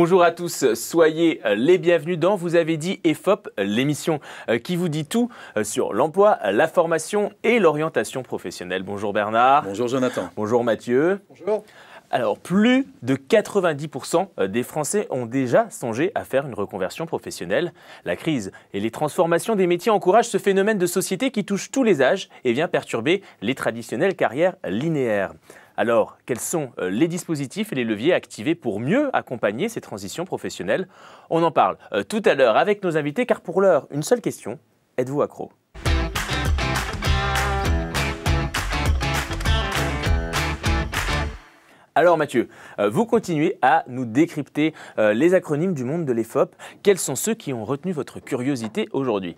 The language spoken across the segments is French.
Bonjour à tous, soyez euh, les bienvenus dans Vous avez dit EFOP, l'émission euh, qui vous dit tout euh, sur l'emploi, la formation et l'orientation professionnelle. Bonjour Bernard. Bonjour Jonathan. Bonjour Mathieu. Bonjour. Alors, plus de 90% des Français ont déjà songé à faire une reconversion professionnelle. La crise et les transformations des métiers encouragent ce phénomène de société qui touche tous les âges et vient perturber les traditionnelles carrières linéaires. Alors, quels sont euh, les dispositifs et les leviers activés pour mieux accompagner ces transitions professionnelles On en parle euh, tout à l'heure avec nos invités, car pour l'heure, une seule question, êtes-vous accro Alors Mathieu, euh, vous continuez à nous décrypter les acronymes du monde de l'EFOP. Quels sont ceux qui ont retenu votre curiosité aujourd'hui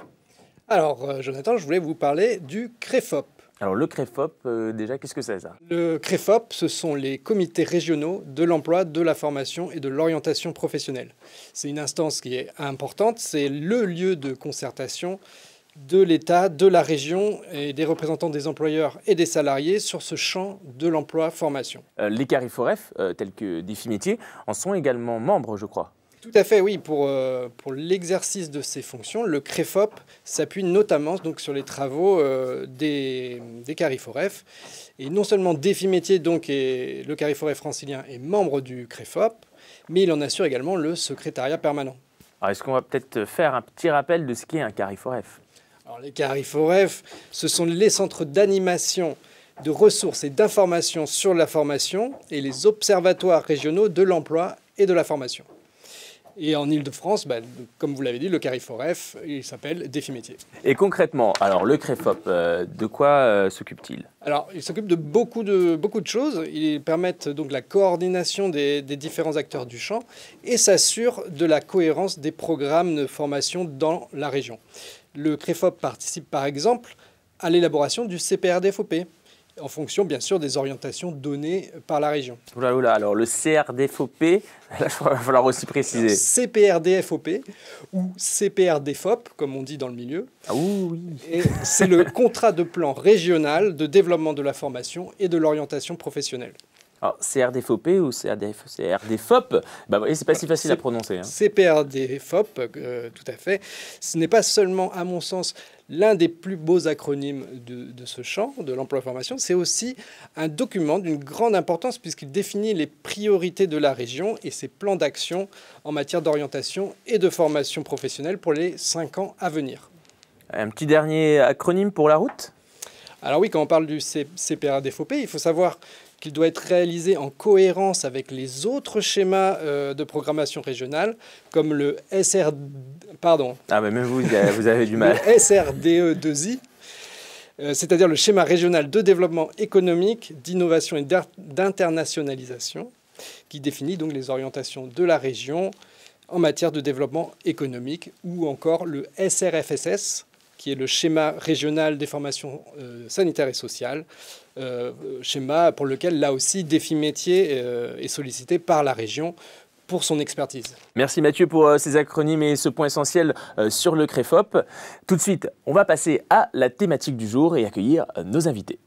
alors, Jonathan, je voulais vous parler du CREFOP. Alors le CREFOP, euh, déjà, qu'est-ce que c'est ça Le CREFOP, ce sont les comités régionaux de l'emploi, de la formation et de l'orientation professionnelle. C'est une instance qui est importante, c'est le lieu de concertation de l'État, de la région et des représentants des employeurs et des salariés sur ce champ de l'emploi-formation. Euh, les CARIFOREF, euh, tels que défi en sont également membres, je crois. Tout à fait, oui. Pour, euh, l'exercice de ses fonctions, le CREFOP s'appuie notamment donc, sur les travaux euh, des, des Cariforef. Et non seulement Défi Métier, donc, le Cariforef francilien, est membre du CREFOP, mais il en assure également le secrétariat permanent. est-ce qu'on va peut-être faire un petit rappel de ce qu'est un Cariforef Alors, les Cariforef, ce sont les centres d'animation de ressources et d'informations sur la formation et les observatoires régionaux de l'emploi et de la formation. Et en Ile-de-France, bah, comme vous l'avez dit, le CARIFOREF, il s'appelle Défi Métier. Et concrètement, alors le CREFOP, euh, de quoi euh, s'occupe-t-il Alors, il s'occupe de beaucoup, de beaucoup de choses. Il permet euh, donc la coordination des, des différents acteurs du champ et s'assure de la cohérence des programmes de formation dans la région. Le CREFOP participe par exemple à l'élaboration du CPRDFOP, en fonction bien sûr des orientations données par la région. Oula, alors le CRDFOP, il va falloir aussi préciser. CPRDFOP ou CPRDFOP, comme on dit dans le milieu. Ah oui. C'est le contrat de plan régional de développement de la formation et de l'orientation professionnelle. Alors, CRDFOP ou CRDFOP, bah, c'est pas si facile à prononcer. Hein. CPRDFOP, euh, tout à fait. Ce n'est pas seulement, à mon sens, l'un des plus beaux acronymes de, de ce champ, de l'emploi-formation, c'est aussi un document d'une grande importance puisqu'il définit les priorités de la région et ses plans d'action en matière d'orientation et de formation professionnelle pour les cinq ans à venir. Un petit dernier acronyme pour la route alors oui, quand on parle du CPRDFOP, il faut savoir qu'il doit être réalisé en cohérence avec les autres schémas euh, de programmation régionale, comme le SR... Pardon. Ah, euh, vous, avez du mal. SRDE2I, e euh, c'est-à-dire le schéma régional de développement économique, d'innovation et d'internationalisation, qui définit donc les orientations de la région en matière de développement économique, ou encore le SRFSS, qui est le schéma régional des formations sanitaires et sociales, euh, schéma pour lequel, là aussi, défi métier euh, est sollicité par la région pour son expertise. Merci Mathieu pour euh, ces acronymes et ce point essentiel sur le CREFOP. Tout de suite, on va passer à la thématique du jour et accueillir nos invités.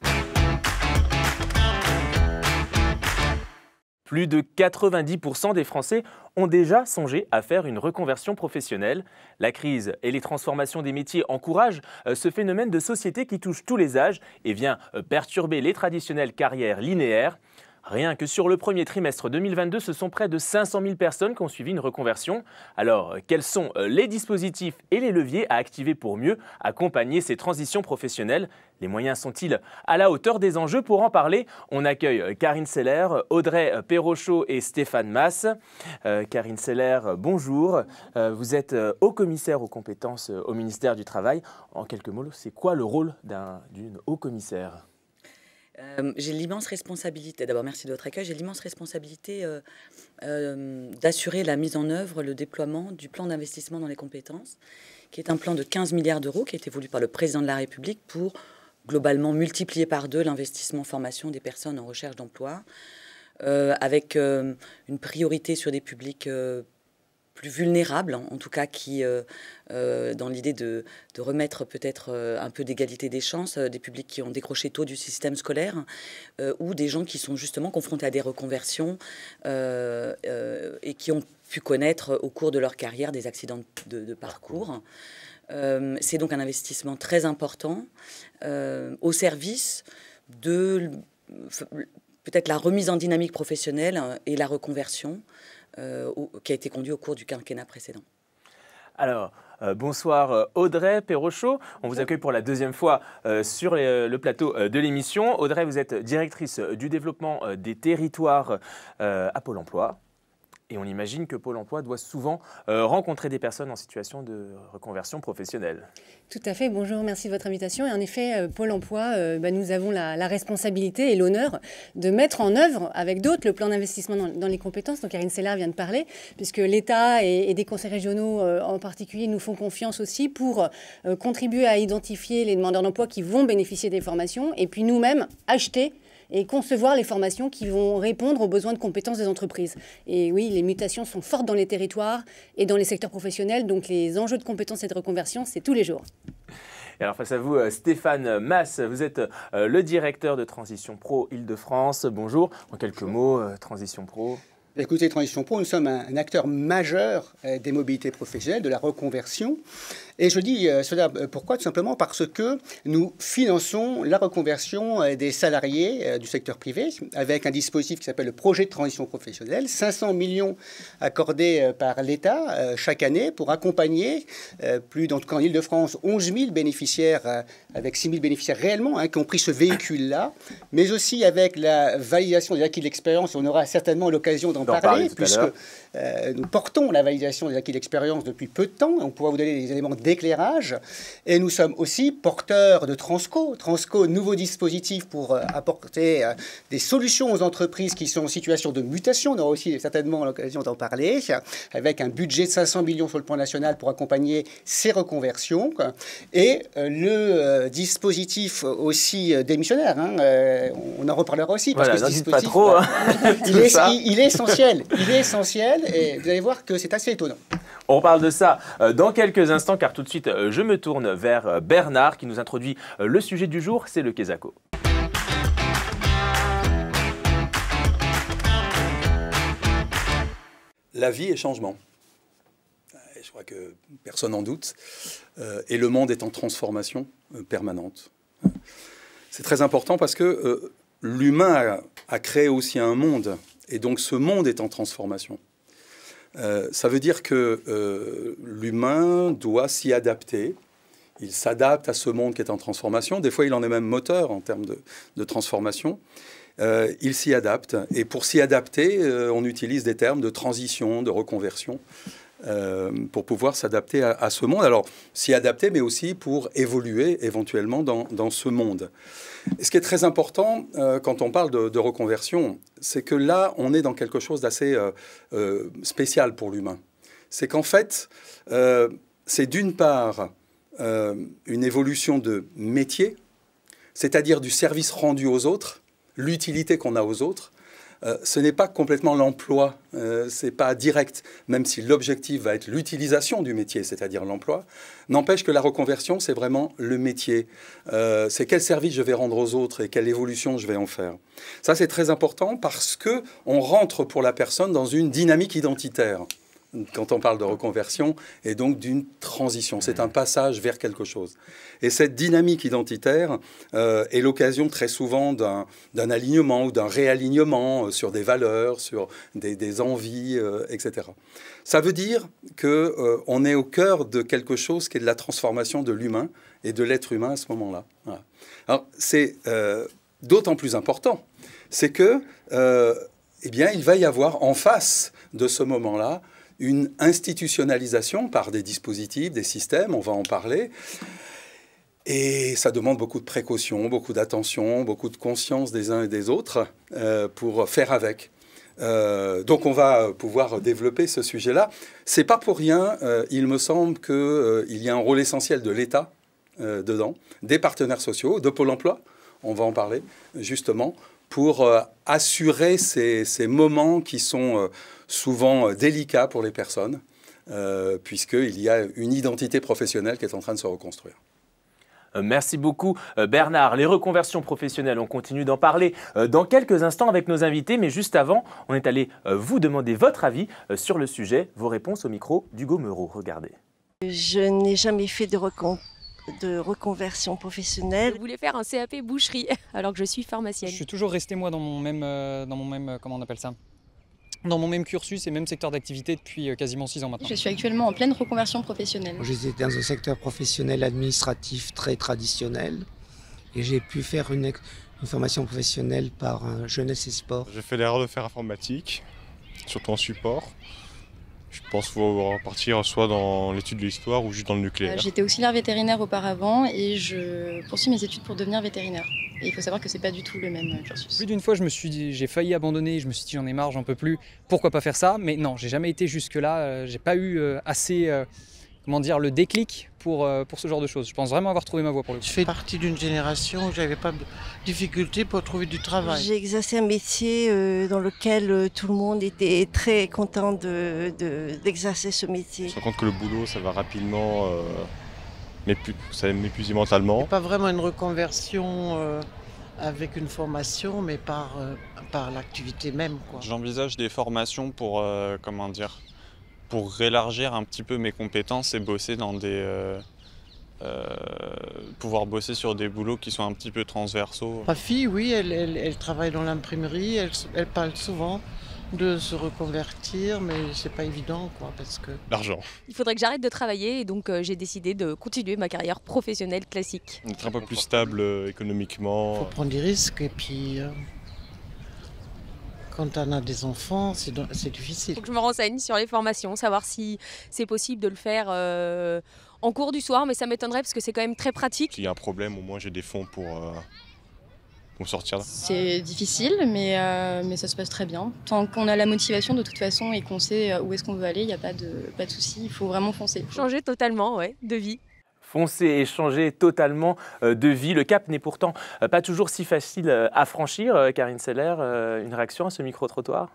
Plus de 90% des Français ont déjà songé à faire une reconversion professionnelle. La crise et les transformations des métiers encouragent euh, ce phénomène de société qui touche tous les âges et vient euh, perturber les traditionnelles carrières linéaires. Rien que sur le premier trimestre 2022, ce sont près de 500 000 personnes qui ont suivi une reconversion. Alors, euh, quels sont euh, les dispositifs et les leviers à activer pour mieux accompagner ces transitions professionnelles Les moyens sont-ils à la hauteur des enjeux Pour en parler, on accueille euh, Karine Seller, Audrey Perrochot et Stéphane Mass. Karine Seller, bonjour. vous êtes haut-commissaire aux compétences au ministère du Travail. En quelques mots, c'est quoi le rôle d'une haut-commissaire euh, j'ai l'immense responsabilité, d'abord merci de votre accueil, j'ai l'immense responsabilité euh, euh, d'assurer la mise en œuvre, le déploiement du plan d'investissement dans les compétences, qui est un plan de 15 milliards d'euros qui a été voulu par le président de la République pour globalement multiplier par deux l'investissement en formation des personnes en recherche d'emploi, avec une priorité sur des publics vulnérables, hein, en, tout cas qui, euh, euh, dans l'idée de, remettre peut-être euh, un peu d'égalité des chances, des publics qui ont décroché tôt du système scolaire, ou des gens qui sont justement confrontés à des reconversions et qui ont pu connaître au cours de leur carrière des accidents de, parcours. c'est donc un investissement très important au service de peut-être la remise en dynamique professionnelle hein, et la reconversion euh, qui a été conduit au cours du quinquennat précédent. Alors, euh, bonsoir euh, Audrey Perrochot. On vous accueille pour la deuxième fois sur le plateau de l'émission. Audrey, vous êtes directrice du développement des territoires à Pôle emploi et on imagine que Pôle emploi doit souvent euh, rencontrer des personnes en situation de reconversion professionnelle. Tout à fait, bonjour, merci de votre invitation. Et en effet, euh, Pôle emploi, euh, bah, nous avons la, responsabilité et l'honneur de mettre en œuvre avec d'autres le plan d'investissement dans, les compétences dont Karine Seller vient de parler, puisque l'État et, des conseils régionaux en particulier nous font confiance aussi pour contribuer à identifier les demandeurs d'emploi qui vont bénéficier des formations et puis nous-mêmes acheter et concevoir les formations qui vont répondre aux besoins de compétences des entreprises. Et oui, les mutations sont fortes dans les territoires et dans les secteurs professionnels, donc les enjeux de compétences et de reconversion, c'est tous les jours. Et alors face à vous, euh, Stéphane Mass, vous êtes euh, le directeur de Transition Pro Île-de-France. Bonjour. En quelques mots, euh, Transition Pro. Écoutez, Transition Pro, nous sommes un acteur majeur des mobilités professionnelles, de la reconversion. Et je dis euh, cela euh, pourquoi Tout simplement parce que nous finançons la reconversion euh, des salariés du secteur privé avec un dispositif qui s'appelle le projet de transition professionnelle. 500 millions accordés par l'État chaque année pour accompagner plus, dans tout cas en Ile-de-France, 11 000 bénéficiaires avec 6 000 bénéficiaires réellement hein, qui ont pris ce véhicule-là, mais aussi avec la validation des acquis de l'expérience. On aura certainement l'occasion d'en parler, puisque nous portons la validation des acquis de l'expérience depuis peu de temps. On pourra vous donner des éléments d'éclairage. Et nous sommes aussi porteurs de Transco. Transco, nouveau dispositif pour euh, apporter euh, des solutions aux entreprises qui sont en situation de mutation. On aura aussi certainement l'occasion d'en parler, avec un budget de 500 millions sur le plan national pour accompagner ces reconversions. Et euh, le dispositif aussi démissionnaire, hein, on en reparlera aussi. Parce que ce dispositif, pas trop, hein. il, est, il est essentiel. Il est essentiel et vous allez voir que c'est assez étonnant. On parle de ça euh, dans quelques instants, car tout de suite, euh, je me tourne vers euh, Bernard qui nous introduit le sujet du jour, c'est le Kesako. La vie est changement. je crois que personne n'en doute. et le monde est en transformation permanente. C'est très important parce que l'humain a, créé aussi un monde. Et donc ce monde est en transformation. Euh, ça veut dire que euh, l'humain doit s'y adapter. Il s'adapte à ce monde qui est en transformation. Des fois, il en est même moteur en termes de, transformation. Euh, il s'y adapte. Et pour s'y adapter, on utilise des termes de transition, de reconversion. Euh, pour pouvoir s'adapter à, ce monde. Alors, s'y adapter, mais aussi pour évoluer éventuellement dans, ce monde. ce qui est très important euh, quand on parle de, reconversion, c'est que là, on est dans quelque chose d'assez euh, spécial pour l'humain. C'est qu'en fait, c'est d'une part une évolution de métier, c'est-à-dire du service rendu aux autres, l'utilité qu'on a aux autres, euh, ce n'est pas complètement l'emploi, euh, Ce n'est pas direct, même si l'objectif va être l'utilisation du métier, c'est-à-dire l'emploi. N'empêche que la reconversion, c'est vraiment le métier. Euh, c'est quel service je vais rendre aux autres et quelle évolution je vais en faire. Ça, c'est très important parce qu'on rentre pour la personne dans une dynamique identitaire quand on parle de reconversion, et donc d'une transition. C'est un passage vers quelque chose. Et cette dynamique identitaire euh, est l'occasion très souvent d'un alignement ou d'un réalignement euh, sur des valeurs, sur des, envies, euh, etc. Ça veut dire qu'on est au cœur de quelque chose qui est de la transformation de l'humain et de l'être humain à ce moment-là. Alors c'est d'autant plus important, c'est que, eh bien, il va y avoir en face de ce moment-là une institutionnalisation par des dispositifs, des systèmes, on va en parler. Et ça demande beaucoup de précautions, beaucoup d'attention, beaucoup de conscience des uns et des autres euh, pour faire avec. Euh, donc on va pouvoir développer ce sujet-là. C'est pas pour rien, euh, il me semble qu'il y a un rôle essentiel de l'État dedans, des partenaires sociaux, de Pôle emploi, on va en parler justement, pour assurer ces, ces, moments qui sont souvent euh, délicat pour les personnes, euh, puisqu'il y a une identité professionnelle qui est en train de se reconstruire. Euh, merci beaucoup Bernard. Les reconversions professionnelles, on continue d'en parler dans quelques instants avec nos invités, mais juste avant, on est allé vous demander votre avis sur le sujet, vos réponses au micro d'Hugo Meureau. Regardez. Je n'ai jamais fait de, reconversion professionnelle. Je voulais faire un CAP boucherie alors que je suis pharmacienne. Je suis toujours resté moi dans mon même, dans mon même comment on appelle ça dans mon même cursus et même secteur d'activité depuis euh, quasiment 6 ans maintenant. Je suis actuellement en pleine reconversion professionnelle. J'étais dans un secteur professionnel administratif très traditionnel et j'ai pu faire une, formation professionnelle par jeunesse et sport. J'ai fait l'erreur de faire informatique, surtout en support je pense pouvoir partir soit dans l'étude de l'histoire ou juste dans le nucléaire. J'étais aussi auxiliaire vétérinaire auparavant et je poursuis mes études pour devenir vétérinaire. Et il faut savoir que c'est pas du tout le même euh, cursus. Plus d'une fois, je me suis dit, j'ai failli abandonner, je me suis dit j'en ai marre, j'en peux plus, pourquoi pas faire ça Mais non, j'ai jamais été jusque-là, euh, j'ai pas eu euh, assez, comment dire, le déclic pour, euh, pour ce genre de choses. Je pense vraiment avoir trouvé ma voie pour le Je fais partie d'une génération où j'avais pas de difficulté pour trouver du travail. J'ai exercé un métier euh, dans lequel euh, tout le monde était très content d'exercer de, ce métier. Je me rends compte que le boulot, ça va rapidement, mais ça m'épuise mentalement. Pas vraiment une reconversion. avec une formation, mais par, par l'activité même. J'envisage des formations pour, comment dire, pour élargir un petit peu mes compétences et bosser dans des. Euh, euh, pouvoir bosser sur des boulots qui sont un petit peu transversaux. Ma fille, oui, elle, travaille dans l'imprimerie, elle, parle souvent de se reconvertir, mais c'est pas évident, quoi, parce que... L'argent. Il faudrait que j'arrête de travailler, et donc euh, j'ai décidé de continuer ma carrière professionnelle classique. Être un peu plus stable économiquement. Il faut prendre des risques, et puis... Quand on a des enfants, c'est difficile. Donc je me renseigne sur les formations, savoir si c'est possible de le faire euh, en cours du soir, mais ça m'étonnerait parce que c'est quand même très pratique. S'il y a un problème, au moins j'ai des fonds pour, euh, pour sortir C'est difficile, mais, euh, mais ça se passe très bien. Tant qu'on a la motivation de toute façon et qu'on sait où est-ce qu'on veut aller, il n'y a pas de, pas de souci, il faut vraiment foncer. Changer totalement ouais, de vie. On et changer totalement euh, de vie. Le cap n'est pourtant euh, pas toujours si facile euh, à franchir. Karine Seller, une réaction à ce micro-trottoir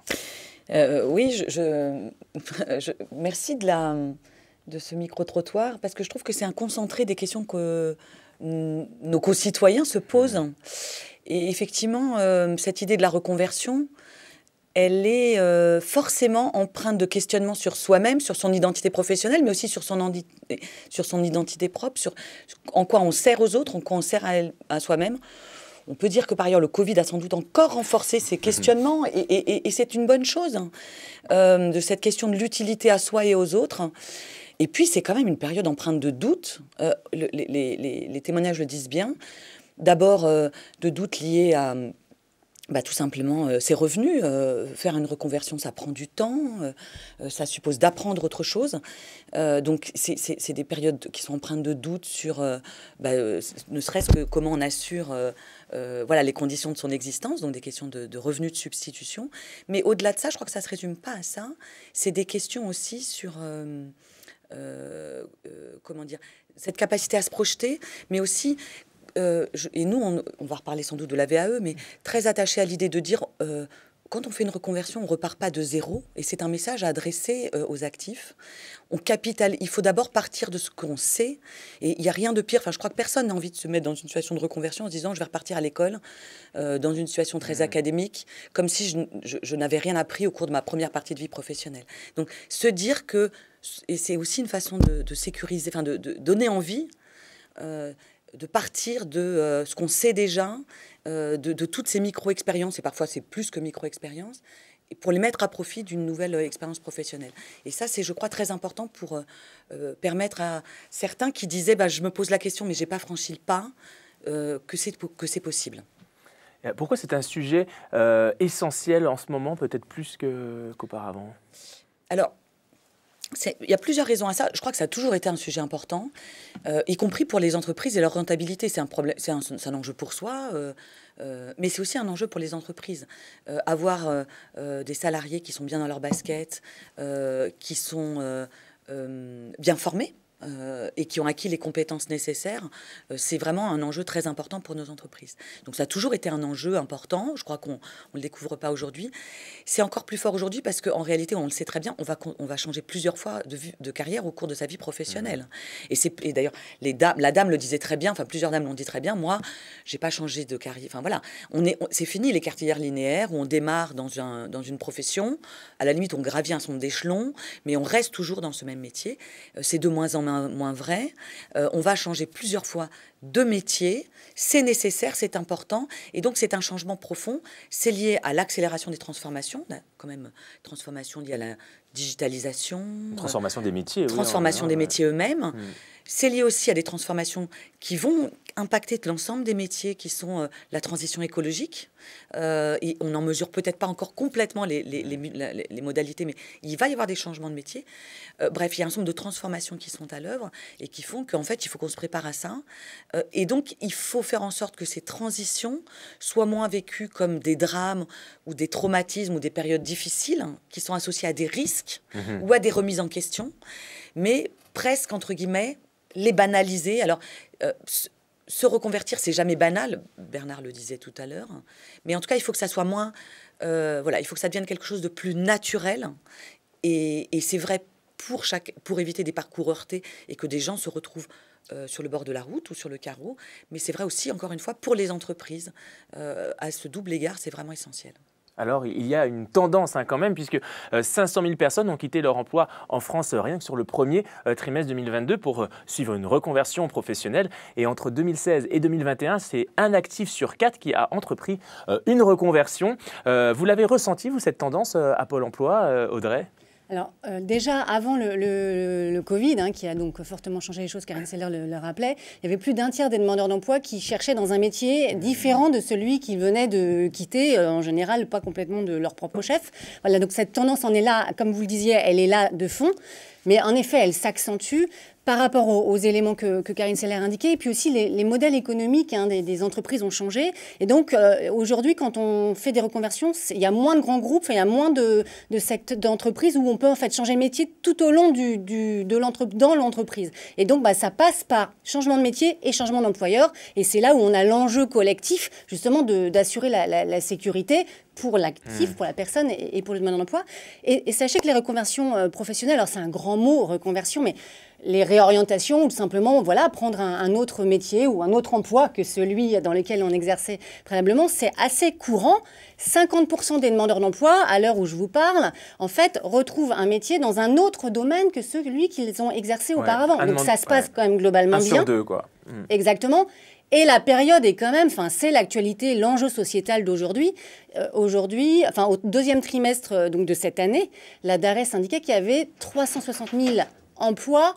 Oui, je, je, merci de, la, de ce micro-trottoir parce que je trouve que c'est un concentré des questions que nos concitoyens se posent. Et effectivement, cette idée de la reconversion, elle est euh, forcément empreinte de questionnements sur soi-même, sur son identité professionnelle, mais aussi sur son, identité propre, sur en quoi on sert aux autres, en quoi on sert à, soi-même. On peut dire que par ailleurs, le Covid a sans doute encore renforcé ces mhm. questionnements, et, c'est une bonne chose, hein, euh, de cette question de l'utilité à soi et aux autres. Et puis, c'est quand même une période empreinte de doute. Euh, les, témoignages le disent bien. D'abord, de doutes liés à bah, tout simplement euh, c'est ses revenus. Euh, faire une reconversion, ça prend du temps, euh, ça suppose d'apprendre autre chose. donc c'est des périodes qui sont empreintes de doutes sur, bah, ne serait-ce que comment on assure voilà, les conditions de son existence, donc des questions de, revenus de substitution. Mais au-delà de ça, je crois que ça ne se résume pas à ça. C'est des questions aussi sur... comment dire cette capacité à se projeter, mais aussi euh, et nous, on, va reparler sans doute de la VAE, mais très attaché à l'idée de dire, euh, quand on fait une reconversion, on ne repart pas de zéro, et c'est un message à adresser euh, aux actifs. On capital, il faut d'abord partir de ce qu'on sait, et il n'y a rien de pire. Enfin, je crois que personne n'a envie de se mettre dans une situation de reconversion en se disant, je vais repartir à l'école, dans une situation très mmh. académique, comme si je, n'avais rien appris au cours de ma première partie de vie professionnelle. Donc, se dire que, et c'est aussi une façon de, sécuriser, enfin, de, donner envie de partir de euh, ce qu'on sait déjà, euh, de, toutes ces micro-expériences, et parfois c'est plus que micro-expériences, pour les mettre à profit d'une nouvelle euh, expérience professionnelle. Et ça, c'est, je crois, très important pour permettre à certains qui disaient bah, Je me pose la question, mais je n'ai pas franchi le pas, que c'est possible. Pourquoi c'est un sujet essentiel en ce moment, peut-être plus qu'auparavant alors, il y a plusieurs raisons à ça. Je crois que ça a toujours été un sujet important, euh, y compris pour les entreprises et leur rentabilité. C'est un, problème, c'est un, enjeu pour soi, euh, euh, mais c'est aussi un enjeu pour les entreprises. avoir des salariés qui sont bien dans leur basket, qui sont bien formés, euh, et qui ont acquis les compétences nécessaires, euh, c'est vraiment un enjeu très important pour nos entreprises. Donc ça a toujours été un enjeu important, je crois qu'on ne le découvre pas aujourd'hui. C'est encore plus fort aujourd'hui parce qu'en réalité, on le sait très bien, on va, on va changer plusieurs fois de, vue, de carrière au cours de sa vie professionnelle. Mmh. Et, et d'ailleurs, la dame le disait très bien, enfin plusieurs dames l'ont dit très bien, moi, j'ai pas changé de carrière. Enfin voilà, on est, c'est fini les carrières linéaires où on démarre dans, un, dans une profession, à la limite on gravit un son d'échelon, mais on reste toujours dans ce même métier. Euh, c'est de moins en moins moins, vrai. Euh, on va changer plusieurs fois de métiers, c'est nécessaire, c'est important, et donc c'est un changement profond, c'est lié à l'accélération des transformations, ben, quand même transformation liée à la digitalisation. Euh, transformation des métiers. Transformation hein, des métiers eux-mêmes. Hmm. C'est lié aussi à des transformations qui vont impacter l'ensemble des métiers qui sont euh, la transition écologique. Euh, et on n'en mesure peut-être pas encore complètement les, modalités, mais il va y avoir des changements de métiers. bref, il y a un ensemble de transformations qui sont à l'œuvre et qui font qu'en fait, il faut qu'on se prépare à ça. Euh, et donc, il faut faire en sorte que ces transitions soient moins vécues comme des drames ou des traumatismes ou des périodes difficiles hein, qui sont associées à des risques mhm. ou à des remises en question, mais presque, entre guillemets, les banaliser. Alors, euh, se reconvertir, c'est jamais banal, Bernard le disait tout à l'heure, mais en tout cas, il faut que ça soit moins, euh, voilà, il faut que ça devienne quelque chose de plus naturel, et, c'est vrai pour, chaque, pour éviter des parcours heurtés et que des gens se retrouvent euh, sur le bord de la route ou sur le carreau, mais c'est vrai aussi, encore une fois, pour les entreprises. Euh, à ce double égard, c'est vraiment essentiel. Alors il y a une tendance hein, quand même, puisque 500 euh, 000 personnes ont quitté leur emploi en France rien que sur le premier trimestre 2022 pour suivre une reconversion professionnelle. Et entre 2016 et 2021, c'est un actif sur quatre qui a entrepris une reconversion. vous l'avez ressenti, vous, cette tendance à Pôle Emploi, Audrey alors euh, déjà, avant le, Covid, hein, qui a donc fortement changé les choses, Karine Seller le, rappelait, il y avait plus d'un tiers des demandeurs d'emploi qui cherchaient dans un métier mmh. différent de celui qu'ils venaient de quitter, euh, en général pas complètement de leur propre chef. Voilà, donc cette tendance en est là, comme vous le disiez, elle est là de fond. Mais en effet, elle s'accentue par rapport aux, éléments que, Karine Seller indiquait, et puis aussi les, modèles économiques hein, des, entreprises ont changé. Et donc, euh, aujourd'hui, quand on fait des reconversions, il y a moins de grands groupes, il y a moins de, sectes d'entreprises où on peut en fait changer de métier tout au long de dans l'entreprise. Et donc, bah, ça passe par changement de métier et changement d'employeur. Et c'est là où on a l'enjeu collectif, justement, d'assurer la, sécurité pour l'actif, mmh. pour la personne et, pour le demandeur d'emploi. et, sachez que les reconversions euh, professionnelles, alors c'est un grand mot, reconversion, mais les réorientations ou simplement voilà, prendre un, autre métier ou un autre emploi que celui dans lequel on exerçait préalablement, c'est assez courant. 50% des demandeurs d'emploi, à l'heure où je vous parle, en fait, retrouvent un métier dans un autre domaine que celui qu'ils ont exercé auparavant. Donc ça se passe quand même globalement un bien. Sur deux, quoi. Mm. Exactement. Et la période est quand même, enfin, c'est l'actualité, l'enjeu sociétal d'aujourd'hui. Euh, aujourd'hui, enfin, au deuxième trimestre euh, donc de cette année, la DARES indiquait qu'il y avait 360 000 emplois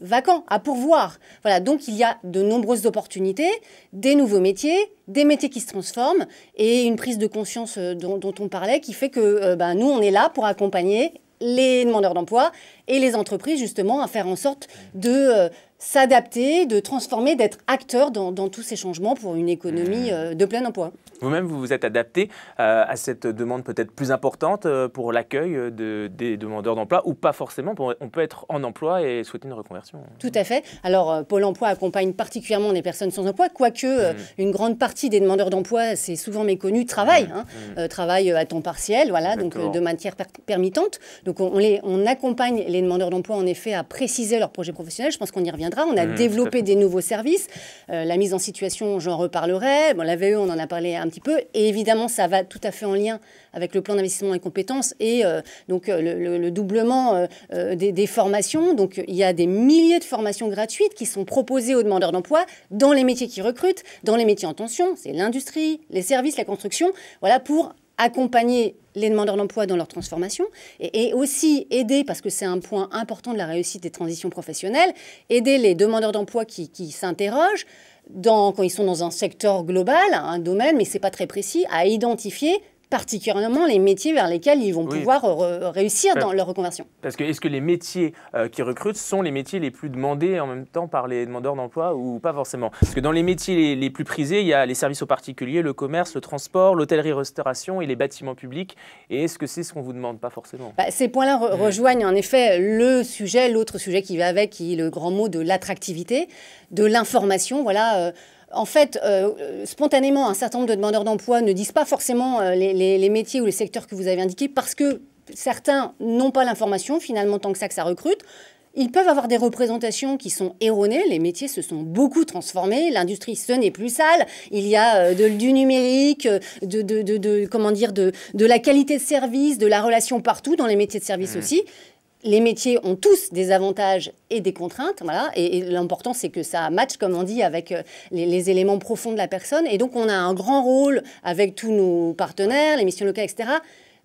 vacants, à pourvoir. Voilà, donc il y a de nombreuses opportunités, des nouveaux métiers, des métiers qui se transforment et une prise de conscience euh, dont, on parlait qui fait que euh, ben, nous, on est là pour accompagner les demandeurs d'emploi et les entreprises justement à faire en sorte de euh, s'adapter, de transformer, d'être acteurs dans, tous ces changements pour une économie mmh. de plein emploi. Vous-même, vous vous êtes adapté euh, à cette demande peut-être plus importante euh, pour l'accueil euh, des demandeurs d'emploi ou pas forcément. on peut être en emploi et souhaiter une reconversion. Tout à fait. Alors, Pôle emploi accompagne particulièrement les personnes sans emploi, quoique mm. une grande partie des demandeurs d'emploi, c'est souvent méconnu, travaillent. Mm. Hein, mm. à temps partiel, voilà, donc de matière permettante. Donc, on, les, on accompagne les demandeurs d'emploi, en effet, à préciser leur projet professionnel. Je pense qu'on y reviendra. On a développé des nouveaux services. la mise en situation, j'en reparlerai. Bon, la VE, on en a parlé un petit peu. Et évidemment, ça va tout à fait en lien avec le plan d'investissement et compétences et euh, donc euh, le, doublement euh, des, formations. Donc il y a des milliers de formations gratuites qui sont proposées aux demandeurs d'emploi dans les métiers qui recrutent, dans les métiers en tension, c'est l'industrie, les services, la construction, voilà pour accompagner les demandeurs d'emploi dans leur transformation et, aussi aider, parce que c'est un point important de la réussite des transitions professionnelles, aider les demandeurs d'emploi qui s'interrogent dans, quand ils sont dans un secteur global, un domaine, mais ce n'est pas très précis, à identifier particulièrement les métiers vers lesquels ils vont pouvoir réussir dans leur reconversion. Parce que est-ce que les métiers euh, qui recrutent sont les métiers les plus demandés en même temps par les demandeurs d'emploi ou pas forcément Parce que dans les métiers les, plus prisés, il y a les services aux particuliers, le commerce, le transport, l'hôtellerie-restauration et les bâtiments publics. Et est-ce que c'est ce qu'on vous demande Pas forcément. Bah, ces points-là mmh. rejoignent en effet le sujet, l'autre sujet qui va avec, qui est le grand mot de l'attractivité, de l'information. Voilà. Euh, en fait, euh, euh, spontanément, un certain nombre de demandeurs d'emploi ne disent pas forcément euh, les, métiers ou les secteurs que vous avez indiqués parce que certains n'ont pas l'information, finalement, tant que ça que ça recrute. Ils peuvent avoir des représentations qui sont erronées, les métiers se sont beaucoup transformés, l'industrie ce n'est plus sale, il y a du numérique, de, de, comment dire, de, la qualité de service, de la relation partout, dans les métiers de service mmh. aussi les métiers ont tous des avantages et des contraintes, voilà. Et, l'important, c'est que ça matche, comme on dit, avec euh, les, les, éléments profonds de la personne. Et donc, on a un grand rôle avec tous nos partenaires, les missions locales, etc.,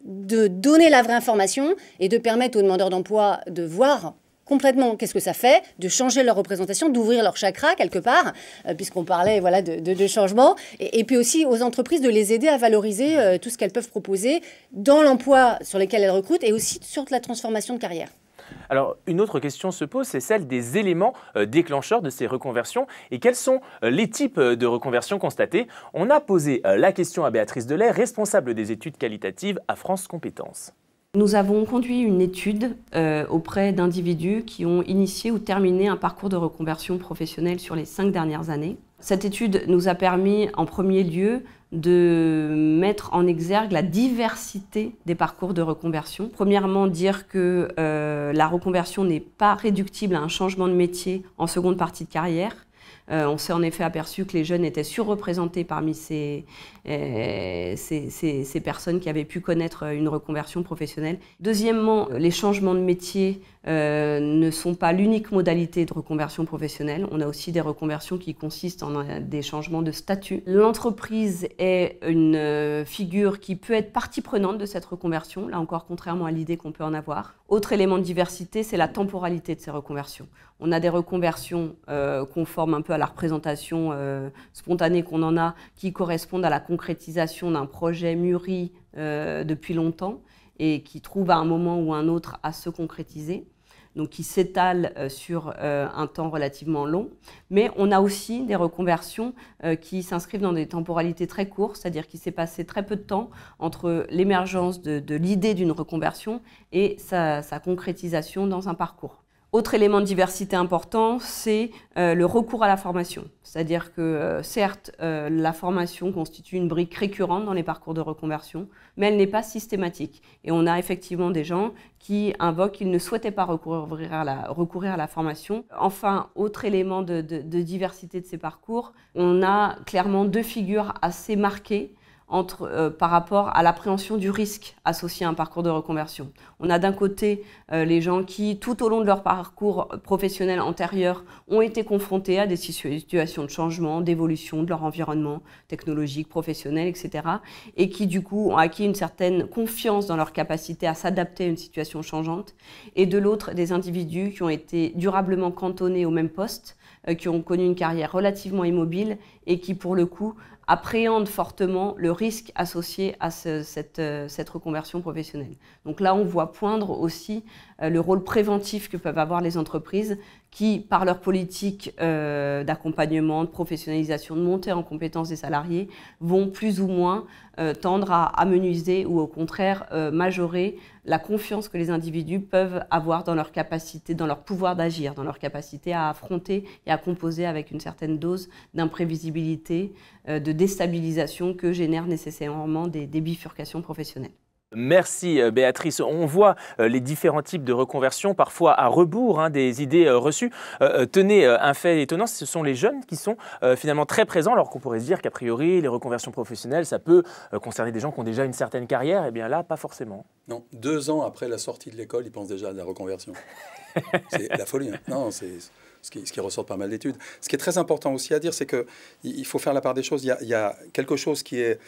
de donner la vraie information et de permettre aux demandeurs d'emploi de voir complètement. Qu'est-ce que ça fait de changer leur représentation, d'ouvrir leur chakra quelque part, euh, puisqu'on parlait voilà de, changement, et, puis aussi aux entreprises de les aider à valoriser euh, tout ce qu'elles peuvent proposer dans l'emploi sur lequel elles recrutent et aussi sur la transformation de carrière. Alors, une autre question se pose, c'est celle des éléments euh, déclencheurs de ces reconversions et quels sont les types de reconversions constatées. On a posé la question à Béatrice Delay, responsable des études qualitatives à France Compétences. Nous avons conduit une étude euh, auprès d'individus qui ont initié ou terminé un parcours de reconversion professionnelle sur les cinq dernières années. Cette étude nous a permis en premier lieu de mettre en exergue la diversité des parcours de reconversion. Premièrement, dire que euh, la reconversion n'est pas réductible à un changement de métier en seconde partie de carrière. Euh, on s'est en effet aperçu que les jeunes étaient surreprésentés parmi ces, euh, ces, personnes qui avaient pu connaître euh, une reconversion professionnelle. Deuxièmement, les changements de métier ne sont pas l'unique modalité de reconversion professionnelle. On a aussi des reconversions qui consistent en des changements de statut. L'entreprise est une figure qui peut être partie prenante de cette reconversion, là encore contrairement à l'idée qu'on peut en avoir. Autre élément de diversité, c'est la temporalité de ces reconversions. On a des reconversions qu'on forme un peu à la représentation euh, spontanée qu'on en a, qui correspondent à la concrétisation d'un projet mûri euh, depuis longtemps et qui trouve à un moment ou à un autre à se concrétiser. Donc, qui s'étale euh, sur un temps relativement long. Mais on a aussi des reconversions qui s'inscrivent dans des temporalités très courtes, c'est-à-dire qu'il s'est passé très peu de temps entre l'émergence de, l'idée d'une reconversion et sa concrétisation dans un parcours. Autre élément de diversité important, c'est euh, le recours à la formation. C'est-à-dire que euh, certes, euh, la formation constitue une brique récurrente dans les parcours de reconversion, mais elle n'est pas systématique. Et on a effectivement des gens qui invoquent qu'ils ne souhaitaient pas recourir à la, formation. Enfin, autre élément de diversité de ces parcours, on a clairement deux figures assez marquées entre, euh, par rapport à l'appréhension du risque associé à un parcours de reconversion. On a d'un côté euh, les gens qui, tout au long de leur parcours professionnel antérieur, ont été confrontés à des situations de changement, d'évolution de leur environnement technologique, professionnel, etc. Et qui, du coup, ont acquis une certaine confiance dans leur capacité à s'adapter à une situation changeante. Et de l'autre, des individus qui ont été durablement cantonnés au même poste, euh, qui ont connu une carrière relativement immobile et qui, pour le coup, appréhende fortement le risque associé à euh, cette, reconversion professionnelle. Donc là, on voit poindre aussi euh, le rôle préventif que peuvent avoir les entreprises qui, par leur politique euh, d'accompagnement, de professionnalisation, de montée en compétences des salariés, vont plus ou moins euh, tendre à amenuiser ou au contraire euh, majorer la confiance que les individus peuvent avoir dans leur capacité, dans leur pouvoir d'agir, dans leur capacité à affronter et à composer avec une certaine dose d'imprévisibilité, de déstabilisation que génèrent nécessairement des, des bifurcations professionnelles. Merci euh, Béatrice. On voit euh, les différents types de reconversion, parfois à rebours hein, des idées euh, reçues. tenez, un fait étonnant, ce sont les jeunes qui sont finalement très présents, alors qu'on pourrait se dire qu'a priori, les reconversions professionnelles, ça peut concerner des gens qui ont déjà une certaine carrière. Eh bien là, pas forcément. Non, deux ans après la sortie de l'école, ils pensent déjà à la reconversion. c'est la folie. Hein. Non, c'est ce qui, ce qui, pas mal d'études. Ce qui est très important aussi à dire, c'est qu'il faut faire la part des choses. il y a quelque chose qui est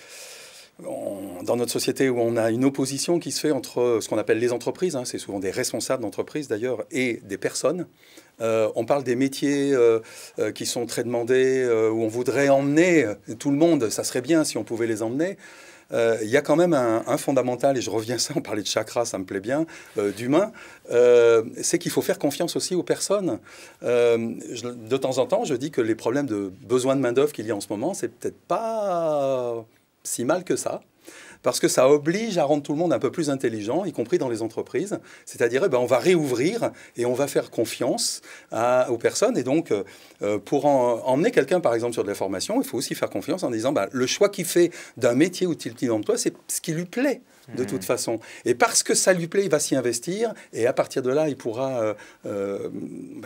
dans notre société où on a une opposition qui se fait entre ce qu'on appelle les entreprises, hein, c'est souvent des responsables d'entreprises d'ailleurs, et des personnes. Euh, on parle des métiers euh, euh, qui sont très demandés, où on voudrait emmener tout le monde, ça serait bien si on pouvait les emmener. Il y a quand même un, fondamental, et je reviens ça, on parlait de chakra, ça me plaît bien, d'humain, c'est qu'il faut faire confiance aussi aux personnes. de temps en temps, je dis que les problèmes de besoin de main-d'œuvre qu'il y a en ce moment, c'est peut-être pas si mal que ça, parce que ça oblige à rendre tout le monde un peu plus intelligent, y compris dans les entreprises. C'est-à-dire, eh ben, on va réouvrir et on va faire confiance aux personnes. Et donc, euh, euh, pour emmener quelqu'un, par exemple, sur de la formation, il faut aussi faire confiance en disant, bah, le choix qu'il fait d'un métier ou de type d'emploi, c'est ce qui lui plaît de mm. toute façon. Et parce que ça lui plaît, il va s'y investir, et à partir de là, il pourra, euh, euh,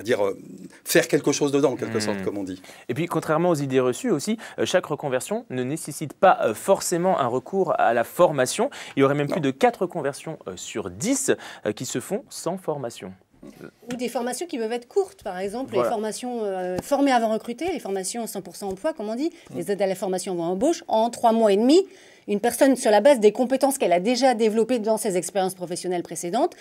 dire, euh, faire quelque chose dedans, en quelque sorte, mm. comme on dit. Et puis, contrairement aux idées reçues aussi, chaque reconversion ne nécessite pas forcément un recours à la formation. Il y aurait même plus de 4 reconversions sur 10 qui se font sans formation. Ou des formations qui peuvent être courtes, par exemple, les formations formées avant recruter, les formations 100% emploi, comme on dit, mm. les aides à la formation avant embauche, en 3 mois et demi, une personne sur la base des compétences qu'elle a déjà développées dans ses expériences professionnelles précédentes,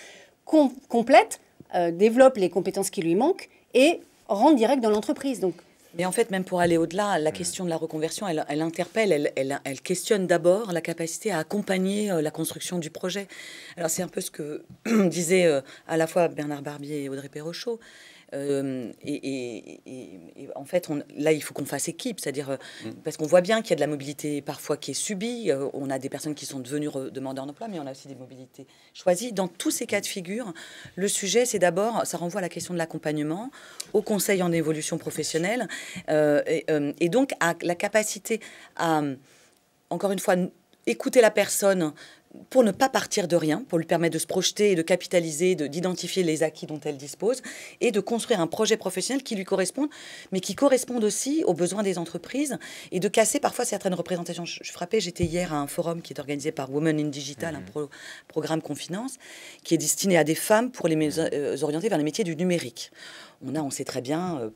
complète, euh, développe les compétences qui lui manquent et rentre direct dans l'entreprise. Donc mais en fait, même pour aller au-delà, la question de la reconversion, elle, interpelle, elle, questionne d'abord la capacité à accompagner euh, la construction du projet. Alors c'est un peu ce que disaient euh, à la fois Bernard Barbier et Audrey Perrochot. Euh, et, en fait, on, là, il faut qu'on fasse équipe, c'est-à-dire euh, mm. parce qu'on voit bien qu'il y a de la mobilité parfois qui est subie. Euh, on a des personnes qui sont devenues demandeurs d'emploi, mais on a aussi des mobilités choisies. Dans tous ces cas de figure, le sujet, c'est d'abord, ça renvoie à la question de l'accompagnement, au conseil en évolution professionnelle, et, donc à la capacité à, encore une fois, écouter la personne, pour ne pas partir de rien, pour lui permettre de se projeter, de capitaliser, d'identifier les acquis dont elle dispose et de construire un projet professionnel qui lui corresponde, mais qui corresponde aussi aux besoins des entreprises et de casser parfois certaines représentations. Je, je frappais, j'étais hier à un forum qui est organisé par Women in Digital, un mhm. programme qu'on finance, qui est destiné à des femmes pour les euh, orienter vers les métiers du numérique. On a, on sait très bien, euh,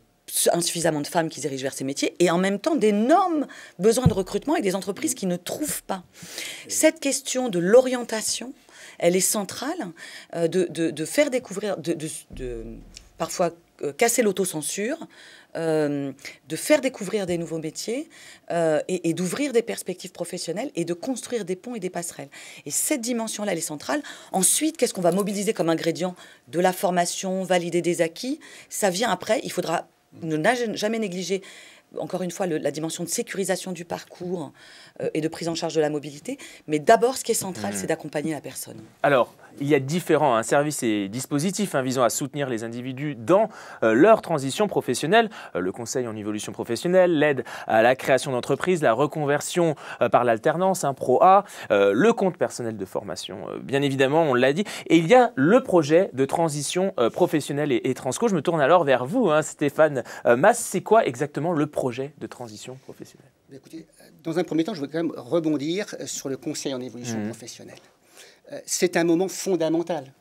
insuffisamment de femmes qui vers ces métiers et en même temps d'énormes besoins de recrutement et des entreprises qui ne trouvent pas. Cette question de l'orientation, elle est centrale euh, de, de, faire découvrir, de, de parfois euh, casser l'autocensure, euh, de faire découvrir des nouveaux métiers et, et d'ouvrir des perspectives professionnelles et de construire des ponts et des passerelles. Et cette dimension-là, elle est centrale. Ensuite, qu'est-ce qu'on va mobiliser comme ingrédient de la formation, valider des acquis Ça vient après, il faudra ne l'a jamais négligé encore une fois, la dimension de sécurisation du parcours euh, et de prise en charge de la mobilité. Mais d'abord, ce qui est central, mmh. c'est d'accompagner la personne. Alors, il y a différents hein, services et dispositifs hein, visant à soutenir les individus dans euh, leur transition professionnelle. Euh, le conseil en évolution professionnelle, l'aide à la création d'entreprises, la reconversion par l'alternance, un hein, Pro A, le compte personnel de formation, bien évidemment, on l'a dit. Et il y a le projet de transition professionnelle et, transco. Je me tourne alors vers vous, Stéphane Mass. C'est quoi exactement le projet projet de transition professionnelle dans un premier temps, je veux quand même rebondir sur le conseil en évolution mmh. professionnelle. Euh, c'est un moment fondamental.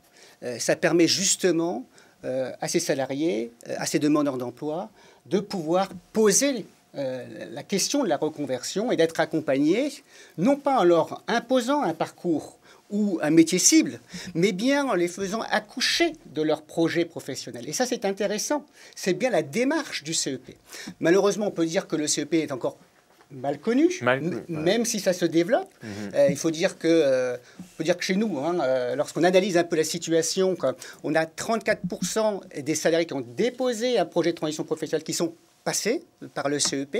Euh, ça permet justement euh, à ces salariés, à ces demandeurs d'emploi, de pouvoir poser la question de la reconversion et d'être accompagnés, non pas en leur imposant un parcours ou un métier cible, mais bien en les faisant accoucher de leur projet professionnel. Et ça, c'est intéressant. C'est bien la démarche du CEP. Malheureusement, on peut dire que le CEP est encore mal connu, même si ça se développe. Mhm. Euh, il faut dire que, peut euh, dire que chez nous, hein, euh, lorsqu'on analyse un peu la situation, on a 34% des salariés qui ont déposé un projet de transition professionnelle qui sont passé par le CEP,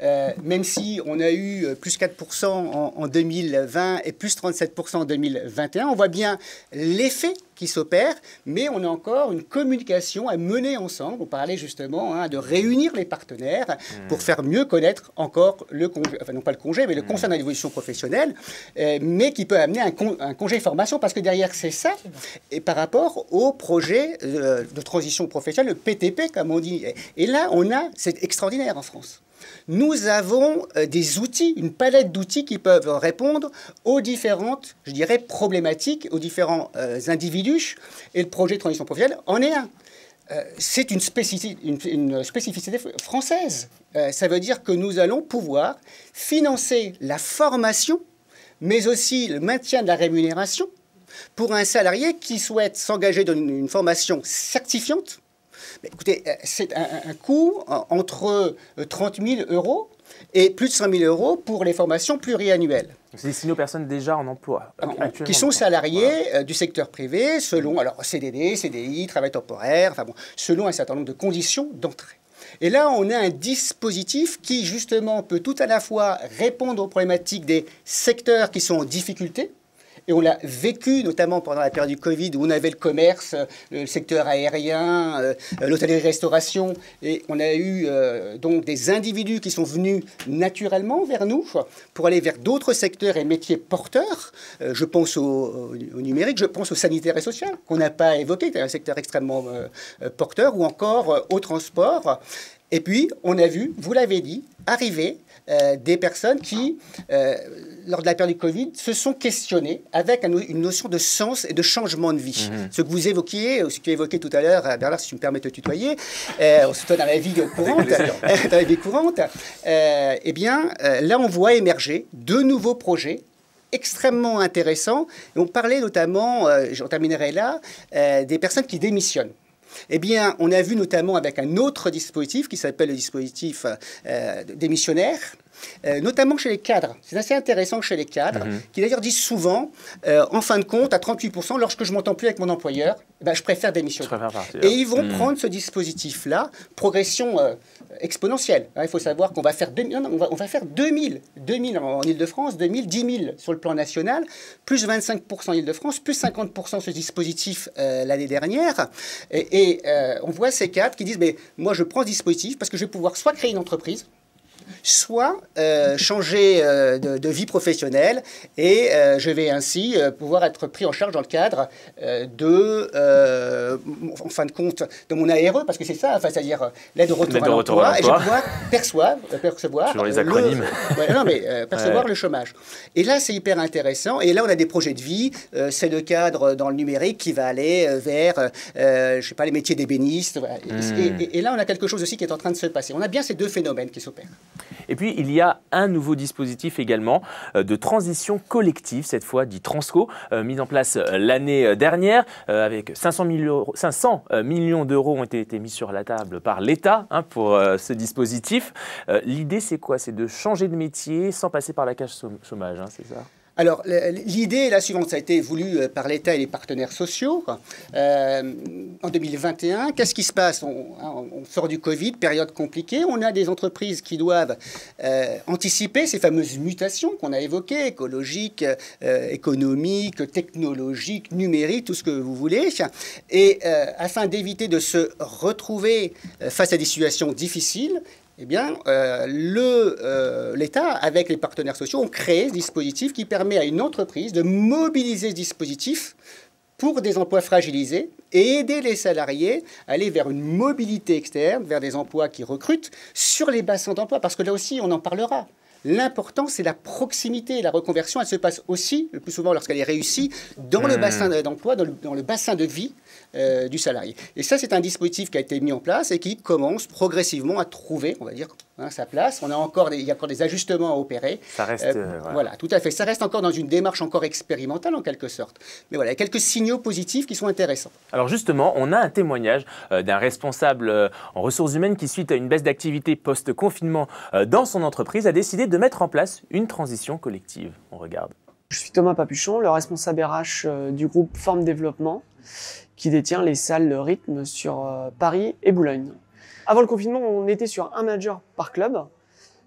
euh, même si on a eu euh, plus 4% en, en 2020 et plus 37% en 2021, on voit bien l'effet qui s'opère, mais on a encore une communication à mener ensemble. On parlait justement hein, de réunir les partenaires hmm. pour faire mieux connaître encore le congé, enfin non pas le congé, mais le mmh. d'évolution professionnelle, euh, mais qui peut amener un, congé de congé formation, parce que derrière c'est ça, et par rapport au projet euh, de transition professionnelle, le PTP comme on dit. Et là, on a, c'est extraordinaire en France nous avons euh, des outils, une palette d'outils qui peuvent répondre aux différentes, je dirais, problématiques, aux différents euh, individus. Et le projet de transition professionnelle en est un. Euh, c'est une, une, spécificité, française. ça veut dire que nous allons pouvoir financer la formation, mais aussi le maintien de la rémunération pour un salarié qui souhaite s'engager dans une, une formation certifiante, écoutez, euh, c'est un, coût euh, entre 30 euh, 000 euros et plus de 100 000 euros pour les formations pluriannuelles. C'est destiné aux personnes déjà en emploi. Ah, qui sont salariés du secteur privé selon, alors CDD, CDI, travail temporaire, selon un certain nombre de conditions d'entrée. Et là, on a un dispositif qui, justement, peut tout à la fois répondre aux problématiques des secteurs qui sont en difficulté, et on l'a vécu, notamment pendant la période du Covid, où on avait le commerce, euh, le secteur aérien, euh, l'hôtellerie-restauration. Et on a eu euh, donc des individus qui sont venus naturellement vers nous pour aller vers d'autres secteurs et métiers porteurs. je pense au, numérique, je pense au sanitaire et social, qu'on n'a pas évoqué, C'est un secteur extrêmement porteur, ou encore au transport. Et puis, on a vu, vous l'avez dit, arriver euh, des personnes qui, euh, lors de la période du Covid, se sont questionnées avec une notion de sens et de changement de vie. Mhm. Ce que vous évoquiez, ce que tu évoquais tout à l'heure, euh, Bernard, si tu me permets de te tutoyer, on se dans la vie courante, la vie courante, eh bien, là, on voit émerger de nouveaux projets extrêmement intéressants. on parlait notamment, j'en terminerai là, des personnes qui démissionnent. Eh bien, on a vu notamment avec un autre dispositif qui s'appelle le dispositif euh, des démissionnaire, euh, notamment chez les cadres. C'est assez intéressant chez les cadres, mhm. qui d'ailleurs disent souvent, euh, en fin de compte, à 38%, lorsque je m'entends plus avec mon employeur, eh ben, je préfère démissionner. Et ils vont mhm. prendre ce dispositif-là, progression exponentielle. Hein, il faut savoir qu'on va faire 2000, on, va, on va faire 2000, 2000 en, île Ile-de-France, 2000, 10 000 sur le plan national, plus 25% en Ile-de-France, plus 50% ce dispositif euh, l'année dernière. Et, euh, on voit ces quatre qui disent, mais moi je prends ce dispositif parce que je vais pouvoir soit créer une entreprise, soit euh, changer euh, de, vie professionnelle et euh, je vais ainsi pouvoir être pris en charge dans le cadre de, en fin de compte, de mon ARE, parce que c'est ça, enfin, c'est-à-dire l'aide au retour, à l'emploi, et je vais pouvoir percevoir, les Le, percevoir le chômage. Et là, c'est hyper intéressant. Et là, on a des projets de vie. c'est le cadre dans le numérique qui va aller vers, je sais pas, les métiers d'ébéniste. Hmm. et là, on a quelque chose aussi qui est en train de se passer. On a bien ces deux phénomènes qui s'opèrent. Et puis, il y a un nouveau dispositif également euh, de transition collective, cette fois dit Transco, euh, mis en place euh, l'année dernière, avec 500, millions d'euros ont été, mis sur la table par l'État hein, pour ce dispositif. L'idée, c'est quoi C'est de changer de métier sans passer par la cage chômage, hein, c'est ça alors, l'idée est la suivante, ça a été voulu euh, par l'État et les partenaires sociaux. Euh, en 2021, qu'est-ce qui se passe on, sort du Covid, période compliquée, on a des entreprises qui doivent euh, anticiper ces fameuses mutations qu'on a évoquées, écologiques, économiques, technologiques, numériques, tout ce que vous voulez. Et afin d'éviter de se retrouver face à des situations difficiles, eh bien, euh, euh, l'État, avec les partenaires sociaux, ont créé ce dispositif qui permet à une entreprise de mobiliser ce dispositif pour des emplois fragilisés et aider les salariés à aller vers une mobilité externe, vers des emplois qui recrutent sur les bassins d'emploi, parce que là aussi, on en parlera. L'important, c'est la proximité. La reconversion, elle se passe aussi, le plus souvent lorsqu'elle est réussie, dans le mmh. bassin d'emploi, dans le, bassin de vie, euh, du salarié. Et ça, c'est un dispositif qui a été mis en place et qui commence progressivement à trouver, on va dire, hein, sa place. On a encore il y a encore des ajustements à opérer. Ça reste. Euh, euh, voilà. tout à fait. Ça reste encore dans une démarche encore expérimentale en quelque sorte. Mais voilà, il y a quelques signaux positifs qui sont intéressants. Alors justement, on a un témoignage d'un responsable en ressources humaines qui, suite à une baisse d'activité post-confinement dans son entreprise, a décidé de mettre en place une transition collective. On regarde. Je suis Thomas Papuchon, le responsable RH du groupe Forme Développement qui détient les salles de rythme sur euh, Paris et Boulogne. Avant le confinement, on était sur un manager par club.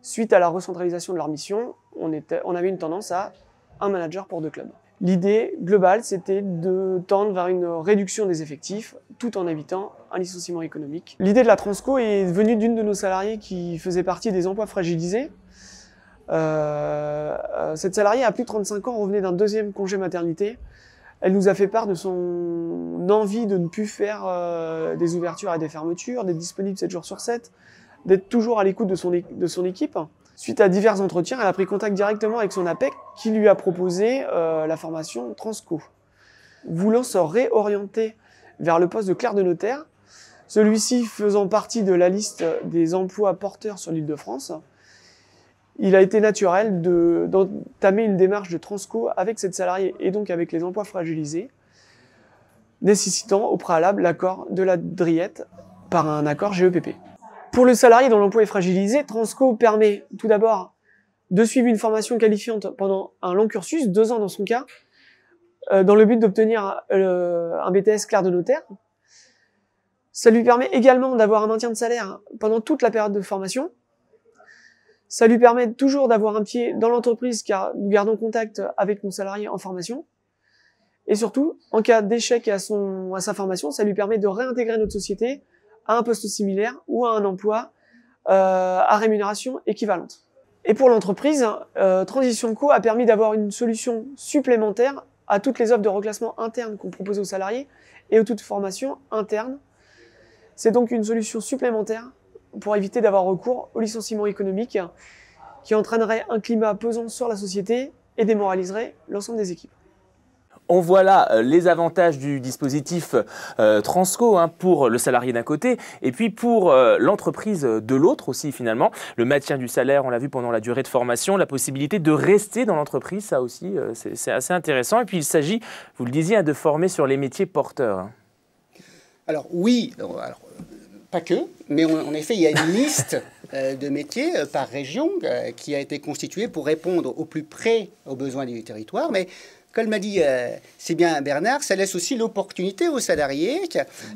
Suite à la recentralisation de leur mission, on, avait une tendance à un manager pour deux clubs. L'idée globale, c'était de tendre vers une réduction des effectifs tout en évitant un licenciement économique. L'idée de la Transco est venue d'une de nos salariées qui faisait partie des emplois fragilisés. Euh, euh, cette salariée, à plus de 35 ans, revenait d'un deuxième congé maternité elle nous a fait part de son envie de ne plus faire euh, des ouvertures et des fermetures, d'être disponible 7 jours sur 7, d'être toujours à l'écoute de son, équipe. Suite à divers entretiens, elle a pris contact directement avec son APEC qui lui a proposé euh, la formation Transco. Voulant se réorienter vers le poste de clerc de notaire, celui-ci faisant partie de la liste des emplois porteurs sur l'île de France, il a été naturel d'entamer une démarche de transco avec cette salariée et donc avec les emplois fragilisés, nécessitant au préalable l'accord de la driette par un accord GEPP. Pour le salarié dont l'emploi est fragilisé, Transco permet tout d'abord de suivre une formation qualifiante pendant un long cursus, deux ans dans son cas, euh, dans le but d'obtenir euh, un BTS clair de notaire. Ça lui permet également d'avoir un maintien de salaire pendant toute la période de formation, ça lui permet toujours d'avoir un pied dans l'entreprise car nous gardons contact avec mon salarié en formation. Et surtout, en cas d'échec à, sa formation, ça lui permet de réintégrer notre société à un poste similaire ou à un emploi euh, à rémunération équivalente. Et pour l'entreprise, euh, Transition Co a permis d'avoir une solution supplémentaire à toutes les offres de reclassement interne qu'on propose aux salariés et aux toutes formations internes. C'est donc une solution supplémentaire pour éviter d'avoir recours au licenciement économique qui entraînerait un climat pesant sur la société et démoraliserait l'ensemble des équipes. On voit là euh, les avantages du dispositif euh, Transco hein, pour le salarié d'un côté et puis pour euh, l'entreprise de l'autre aussi finalement. Le maintien du salaire, on l'a vu pendant la durée de formation, la possibilité de rester dans l'entreprise, ça aussi c'est assez intéressant. Et puis il s'agit, vous le disiez, hein, de former sur les métiers porteurs. Hein. Alors oui, alors, pas que, mais en effet, il y a une liste euh, de métiers euh, par région euh, qui a été constituée pour répondre au plus près aux besoins du territoire. Mais comme m'a dit si bien Bernard, ça laisse aussi l'opportunité aux salariés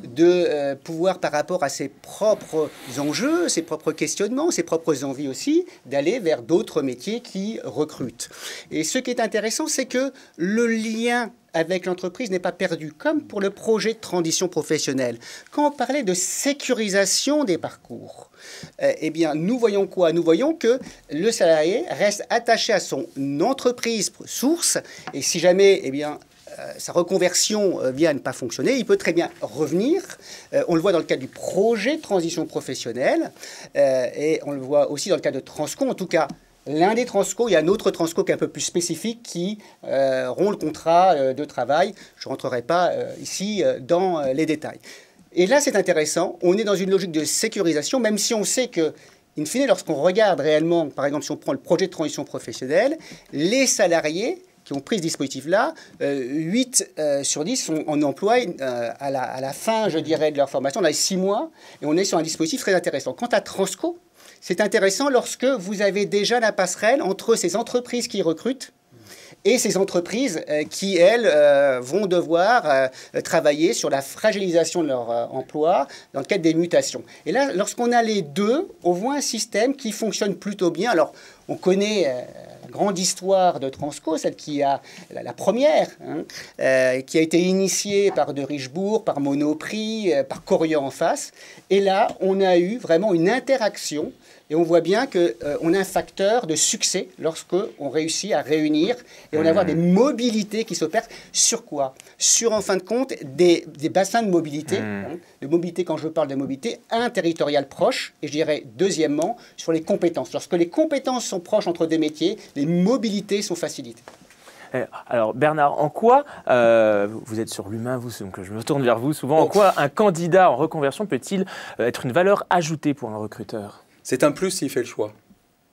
de pouvoir, par rapport à ses propres enjeux, ses propres questionnements, ses propres envies aussi, d'aller vers d'autres métiers qui recrutent. Et ce qui est intéressant, c'est que le lien avec l'entreprise n'est pas perdu, comme pour le projet de transition professionnelle. Quand on parlait de sécurisation des parcours, et euh, eh bien, nous voyons quoi Nous voyons que le salarié reste attaché à son entreprise source, et si jamais, eh bien, euh, sa reconversion euh, vient à ne pas fonctionner, il peut très bien revenir. on le voit dans le cadre du projet de transition professionnelle, et on le voit aussi dans le cas de Transcon, en tout cas L'un des Transco, il y a un autre transco qui est un peu plus spécifique qui euh, rompt le contrat euh, de travail. Je ne rentrerai pas euh, ici dans les détails. Et là, c'est intéressant. On est dans une logique de sécurisation, même si on sait que, in fine, lorsqu'on regarde réellement, par exemple, si on prend le projet de transition professionnelle, les salariés qui ont pris ce dispositif-là, 8 sur 10 sont en emploi à la, à, la, fin, je dirais, de leur formation. On a 6 mois et on est sur un dispositif très intéressant. Quant à Transco, c'est intéressant lorsque vous avez déjà la passerelle entre ces entreprises qui recrutent et ces entreprises euh, qui, elles, euh, vont devoir euh, travailler sur la fragilisation de leur emploi dans le cadre des mutations. Et là, lorsqu'on a les deux, on voit un système qui fonctionne plutôt bien. Alors, on connaît la grande histoire de Transco, celle qui a la, première, hein, qui a été initiée par De Richebourg, par Monoprix, par Corian en face. Et là, on a eu vraiment une interaction et on voit bien qu'on euh, a un facteur de succès lorsqu'on réussit à réunir et on a des mm. mobilités qui s'opèrent. Sur quoi Sur, en fin de compte, des, bassins de mobilité. Mm. Hein, de mobilité, quand je parle de mobilité, un territorial proche. Et je dirais, deuxièmement, sur les compétences. Lorsque les compétences sont proches entre des métiers, les mobilités sont facilitées. Eh, alors Bernard, en quoi, euh, vous êtes sur l'humain, vous, donc je me tourne vers vous souvent, en oh. quoi un candidat en reconversion peut-il euh, être une valeur ajoutée pour un recruteur c'est un plus s'il fait le choix.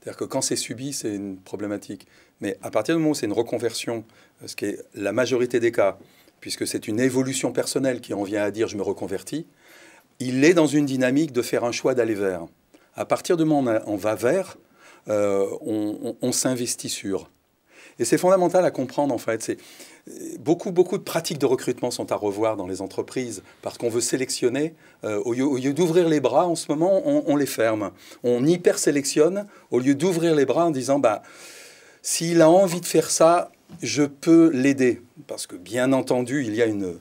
C'est-à-dire que quand c'est subi, c'est une problématique. Mais à partir du moment où c'est une reconversion, euh, ce qui est la majorité des cas, puisque c'est une évolution personnelle qui en vient à dire je me reconvertis, il est dans une dynamique de faire un choix d'aller vers. À partir du moment où on va vers, euh, on, on s'investit sur. Et c'est fondamental à comprendre en fait. C'est beaucoup, beaucoup de pratiques de recrutement sont à revoir dans les entreprises parce qu'on veut sélectionner. Euh, au lieu, d'ouvrir les bras, en ce moment, on, les ferme. On hyper-sélectionne au lieu d'ouvrir les bras en disant bah, s'il a envie de faire ça, je peux l'aider. Parce que bien entendu, il y a une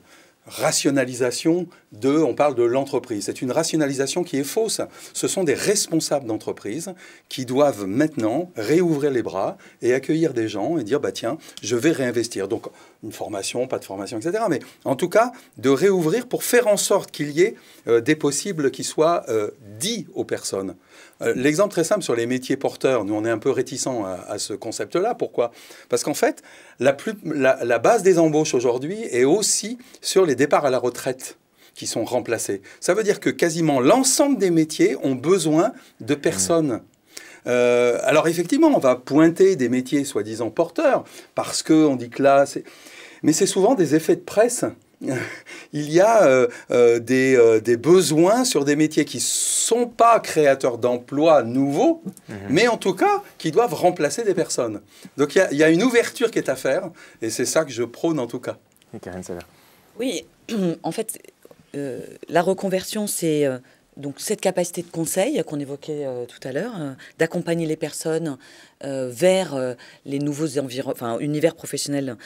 rationalisation de, on parle de l'entreprise. C'est une rationalisation qui est fausse. Ce sont des responsables d'entreprise qui doivent maintenant réouvrir les bras et accueillir des gens et dire, bah tiens, je vais réinvestir. Donc, une formation, pas de formation, etc. Mais en tout cas, de réouvrir pour faire en sorte qu'il y ait euh, des possibles qui soient euh, dits aux personnes. Euh, l'exemple très simple sur les métiers porteurs, nous on est un peu réticents à, ce concept-là. Pourquoi Parce qu'en fait, la, base des embauches aujourd'hui est aussi sur les départs à la retraite qui sont remplacés. Ça veut dire que quasiment l'ensemble des métiers ont besoin de personnes. Mmh. Euh, alors effectivement, on va pointer des métiers soi-disant porteurs parce qu'on dit que là, mais c'est souvent des effets de presse. il y a euh, euh, des, euh, des, besoins sur des métiers qui ne sont pas créateurs d'emplois nouveaux, mhm. mais en tout cas qui doivent remplacer des personnes. Donc il y, y, a une ouverture qui est à faire, et c'est ça que je prône en tout cas. Et Karine Oui, en fait, la reconversion, c'est donc cette capacité de conseil qu'on évoquait euh, tout à l'heure, euh, d'accompagner les personnes euh, vers les nouveaux univers professionnels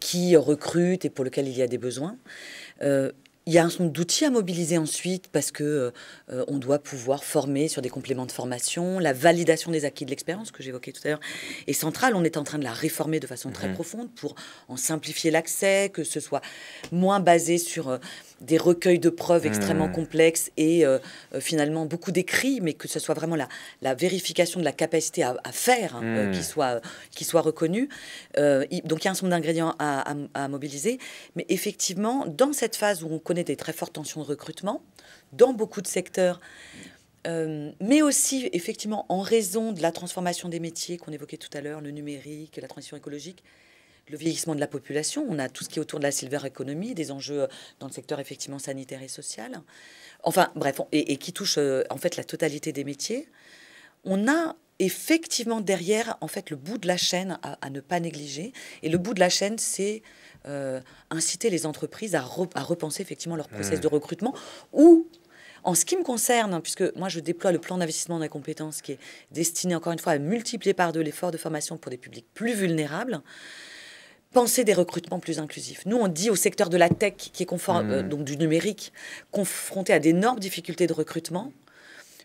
qui recrutent et pour lesquels il y a des besoins. Il y a un nombre d'outils à mobiliser ensuite parce que on doit pouvoir former sur des compléments de formation. La validation des acquis de l'expérience que j'évoquais tout à l'heure est centrale. On est en train de la réformer de façon très mhm. profonde pour en simplifier l'accès, que ce soit moins basé sur des recueils de preuves extrêmement mmh. complexes et euh, euh, finalement beaucoup d'écrits, mais que ce soit vraiment la, vérification de la capacité à, faire qui, soit, reconnue. donc il y a un certain nombre d'ingrédients à, mobiliser. Mais effectivement, dans cette phase où on connaît des très fortes tensions de recrutement, dans beaucoup de secteurs, euh, mais aussi effectivement en raison de la transformation des métiers qu'on évoquait tout à l'heure, le numérique, la transition écologique, le vieillissement de la population, on a tout ce qui est autour de la silver economy, des enjeux euh, dans le secteur effectivement sanitaire et social. Enfin bref, et, qui touche euh, en fait la totalité des métiers. On a effectivement derrière en fait le bout de la chaîne à, ne pas négliger. Et le bout de la chaîne, c'est euh, inciter les entreprises à, repenser effectivement leur process hmm. de recrutement ou en ce qui me concerne, puisque moi je déploie le plan d'investissement la compétence qui est destiné encore une fois à multiplier par deux l'effort de formation pour des publics plus vulnérables, penser des recrutements plus inclusifs. Nous, on dit au secteur de la tech, qui est conforme, mmh. euh, donc du numérique, confronté à d'énormes difficultés de recrutement,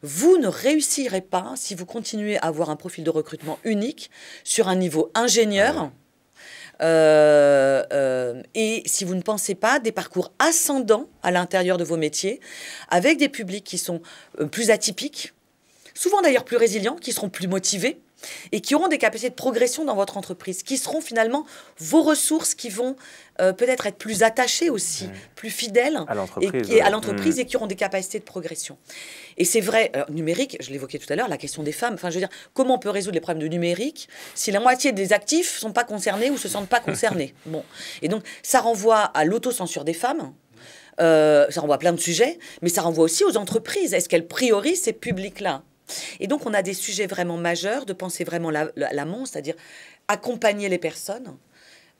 vous ne réussirez pas si vous continuez à avoir un profil de recrutement unique sur un niveau ingénieur. Euh, euh, et si vous ne pensez pas des parcours ascendants à l'intérieur de vos métiers, avec des publics qui sont plus atypiques, souvent d'ailleurs plus résilients, qui seront plus motivés, et qui auront des capacités de progression dans votre entreprise, qui seront finalement vos ressources qui vont euh, peut-être être plus attachées aussi, plus fidèles à l'entreprise mm. et, qui auront des capacités de progression. Et c'est vrai, euh, numérique, je l'évoquais tout à l'heure, la question des femmes, enfin je veux dire, comment on peut résoudre les problèmes de numérique si la moitié des actifs ne sont pas concernés ou se sentent pas concernés Bon, et donc ça renvoie à l'autocensure des femmes, euh, ça renvoie à plein de sujets, mais ça renvoie aussi aux entreprises. Est-ce qu'elles priorisent ces publics-là et donc, on a des sujets vraiment majeurs de penser vraiment l'amont, c'est-à-dire accompagner les personnes,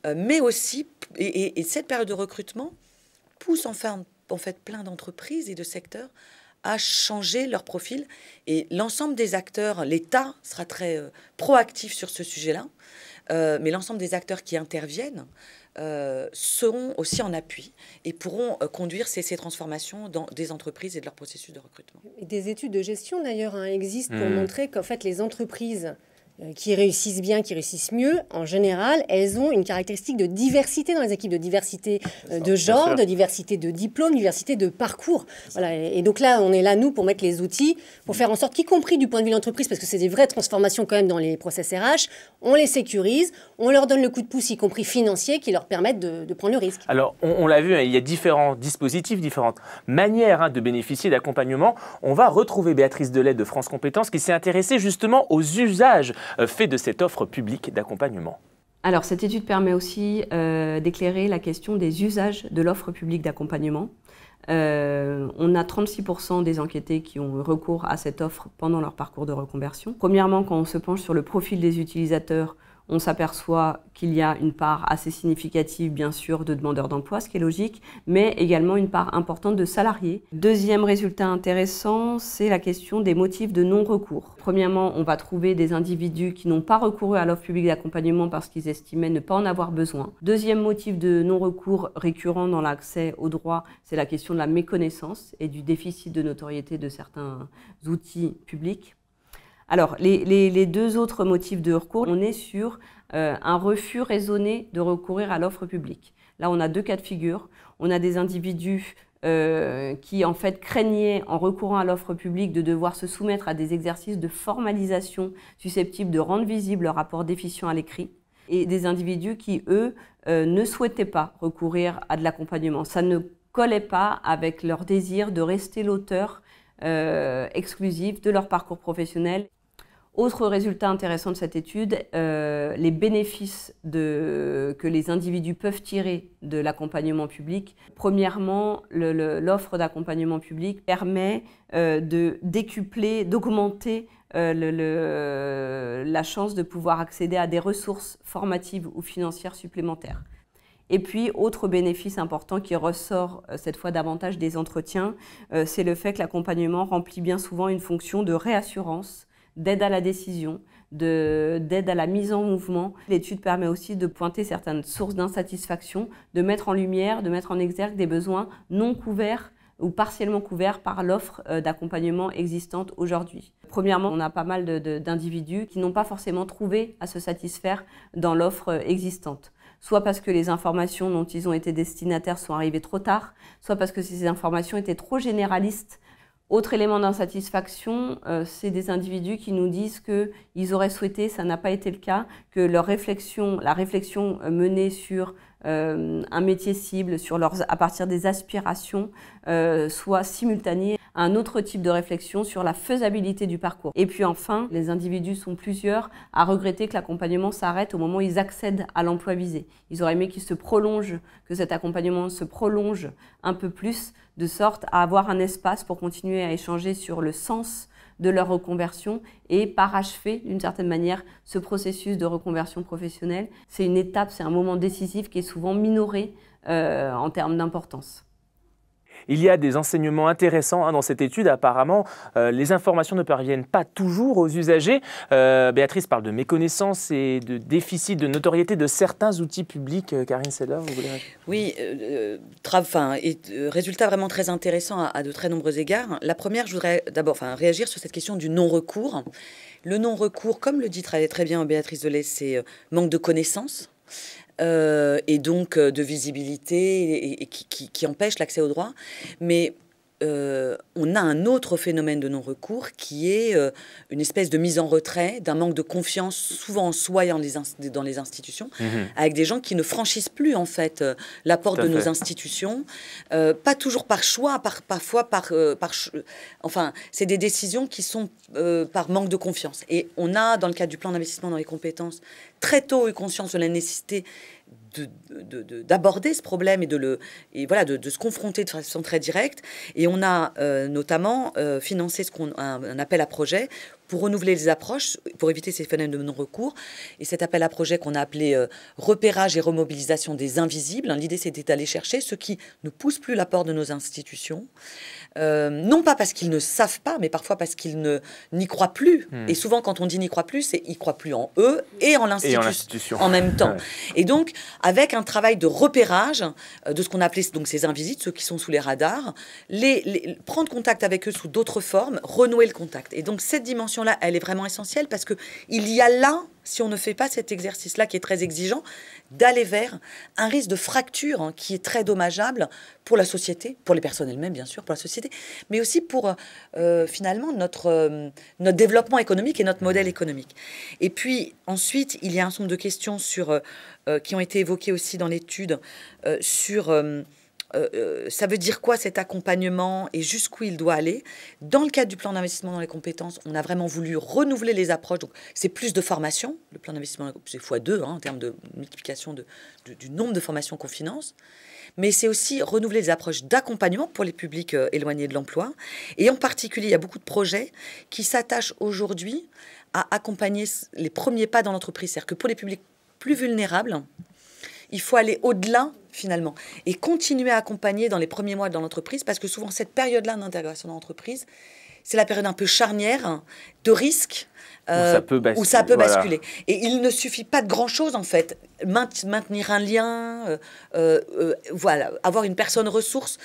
euh, mais aussi, et, cette période de recrutement pousse enfin, en fait plein d'entreprises et de secteurs à changer leur profil. Et l'ensemble des acteurs, l'État sera très euh, proactif sur ce sujet-là, euh, mais l'ensemble des acteurs qui interviennent euh, seront aussi en appui et pourront euh, conduire ces, transformations dans des entreprises et de leur processus de recrutement. des études de gestion d'ailleurs hein, existent pour hmm. montrer qu'en fait les entreprises euh, qui réussissent bien, qui réussissent mieux, en général, elles ont une caractéristique de diversité dans les équipes, de diversité euh, de genre, de diversité de diplôme, de diversité de parcours. Voilà. Et donc là, on est là, nous, pour mettre les outils, pour faire en sorte, y compris du point de vue de l'entreprise, parce que c'est des vraies transformations quand même dans les process RH, on les sécurise, on leur donne le coup de pouce, y compris financier, qui leur permettent de, prendre le risque. Alors, on, l'a vu, hein, il y a différents dispositifs, différentes manières hein, de bénéficier d'accompagnement. On va retrouver Béatrice Delay de France Compétences qui s'est intéressée justement aux usages euh, fait de cette offre publique d'accompagnement alors, cette étude permet aussi euh, d'éclairer la question des usages de l'offre publique d'accompagnement. Euh, on a 36% des enquêtés qui ont eu recours à cette offre pendant leur parcours de reconversion. Premièrement, quand on se penche sur le profil des utilisateurs, on s'aperçoit qu'il y a une part assez significative, bien sûr, de demandeurs d'emploi, ce qui est logique, mais également une part importante de salariés. Deuxième résultat intéressant, c'est la question des motifs de non-recours. Premièrement, on va trouver des individus qui n'ont pas recouru à l'offre publique d'accompagnement parce qu'ils estimaient ne pas en avoir besoin. Deuxième motif de non-recours récurrent dans l'accès au droit, c'est la question de la méconnaissance et du déficit de notoriété de certains outils publics. Alors, les, deux autres motifs de recours, on est sur euh, un refus raisonné de recourir à l'offre publique. Là, on a deux cas de figure. On a des individus euh, qui, en fait, craignaient, en recourant à l'offre publique, de devoir se soumettre à des exercices de formalisation susceptibles de rendre visible leur rapport déficient à l'écrit et des individus qui, eux, euh, ne souhaitaient pas recourir à de l'accompagnement. Ça ne collait pas avec leur désir de rester l'auteur exclusif de leur parcours professionnel. Autre résultat intéressant de cette étude, euh, les bénéfices que les individus peuvent tirer de l'accompagnement public. Premièrement, l'offre d'accompagnement public permet euh, de décupler, d'augmenter euh, la chance de pouvoir accéder à des ressources formatives ou financières supplémentaires. Et puis, autre bénéfice important qui ressort cette fois davantage des entretiens, c'est le fait que l'accompagnement remplit bien souvent une fonction de réassurance d'aide à la décision, d'aide à la mise en mouvement. L'étude permet aussi de pointer certaines sources d'insatisfaction, de mettre en lumière, de mettre en exergue des besoins non couverts ou partiellement couverts par l'offre euh, d'accompagnement existante aujourd'hui. Premièrement, on a pas mal d'individus qui n'ont pas forcément trouvé à se satisfaire dans l'offre euh, existante soit parce que les informations dont ils ont été destinataires sont arrivées trop tard, soit parce que ces informations étaient trop généralistes autre élément d'insatisfaction, euh, c'est des individus qui nous disent qu'ils auraient souhaité, ça n'a pas été le cas, que leur réflexion, la réflexion euh, menée sur euh, un métier cible, sur leurs, à partir des aspirations, soit simultanée à un autre type de réflexion sur la faisabilité du parcours. Et puis enfin, les individus sont plusieurs à regretter que l'accompagnement s'arrête au moment où ils accèdent à l'emploi visé. Ils auraient aimé qu'il se prolonge, que cet accompagnement se prolonge un peu plus de sorte à avoir un espace pour continuer à échanger sur le sens de leur reconversion et parachever d'une certaine manière ce processus de reconversion professionnelle. C'est une étape, c'est un moment décisif qui est souvent minoré euh, en termes d'importance. Il y a des enseignements intéressants hein, dans cette étude. Apparemment, euh, les informations ne parviennent pas toujours aux usagers. Euh, Béatrice parle de méconnaissance et de déficit de notoriété de certains outils publics. Euh, Karine Seller, vous voulez Oui, et, résultat vraiment très intéressant à, de très nombreux égards. La première, je voudrais d'abord enfin, réagir sur cette question du non-recours. Le non-recours, comme le dit très, très bien Béatrice Delay, c'est manque de connaissances. Euh, et donc euh, de visibilité et, qui, empêche l'accès au droit. Mais euh, on a un autre phénomène de non-recours qui est euh, une espèce de mise en retrait, d'un manque de confiance, souvent en soi et dans les institutions, mhm. avec des gens qui ne franchissent plus en fait euh, la porte de nos institutions, pas toujours par choix, par, parfois par, par enfin, c'est des décisions qui sont par manque de confiance. Et on a dans le cadre du plan d'investissement dans les compétences très tôt eu conscience de la nécessité d'aborder ce problème et de le et voilà de, se confronter de façon très directe et on a euh, notamment euh, financé ce qu'on un, appel à projet pour renouveler les approches pour éviter ces phénomènes de non recours et cet appel à projet qu'on a appelé euh, repérage et remobilisation des invisibles hein, l'idée c'était d'aller chercher ce qui ne pousse plus l'apport de nos institutions euh, non pas parce qu'ils ne savent pas, mais parfois parce qu'ils ne n'y croient plus. Hmm. Et souvent, quand on dit n'y croit plus, c'est ils croient plus en eux et en l'institution en, même temps. Et donc, avec un travail de repérage euh, de ce qu'on appelait donc ces invisibles, ceux qui sont sous les radars, prendre contact avec eux sous d'autres formes, renouer le contact. Et donc, cette dimension-là, elle est vraiment essentielle parce que il y a là si on ne fait pas cet exercice-là qui est très exigeant, d'aller vers un risque de fracture hein, qui est très dommageable pour la société, pour les personnes elles-mêmes bien sûr, pour la société, mais aussi pour euh, finalement notre, euh, notre développement économique et notre modèle économique. Et puis ensuite, il y a un certain nombre de questions sur, euh, qui ont été évoquées aussi dans l'étude sur euh, euh, ça veut dire quoi cet accompagnement et jusqu'où il doit aller. Dans le cadre du plan d'investissement dans les compétences, on a vraiment voulu renouveler les approches. c'est plus de formation. Le plan d'investissement, c'est x2 hein, en termes de multiplication du nombre de formations qu'on finance. Mais c'est aussi renouveler les approches d'accompagnement pour les publics euh, éloignés de l'emploi. Et en particulier, il y a beaucoup de projets qui s'attachent aujourd'hui à accompagner les premiers pas dans l'entreprise. C'est-à-dire que pour les publics plus vulnérables, il faut aller au-delà finalement et continuer à accompagner dans les premiers mois dans l'entreprise parce que souvent cette période-là d'intégration dans l'entreprise, c'est la période un peu charnière hein, de risque où ça euh, peut basculer. Et il ne suffit pas de grand-chose en fait. Maintenir un lien, euh, euh, voilà, avoir une personne ressource,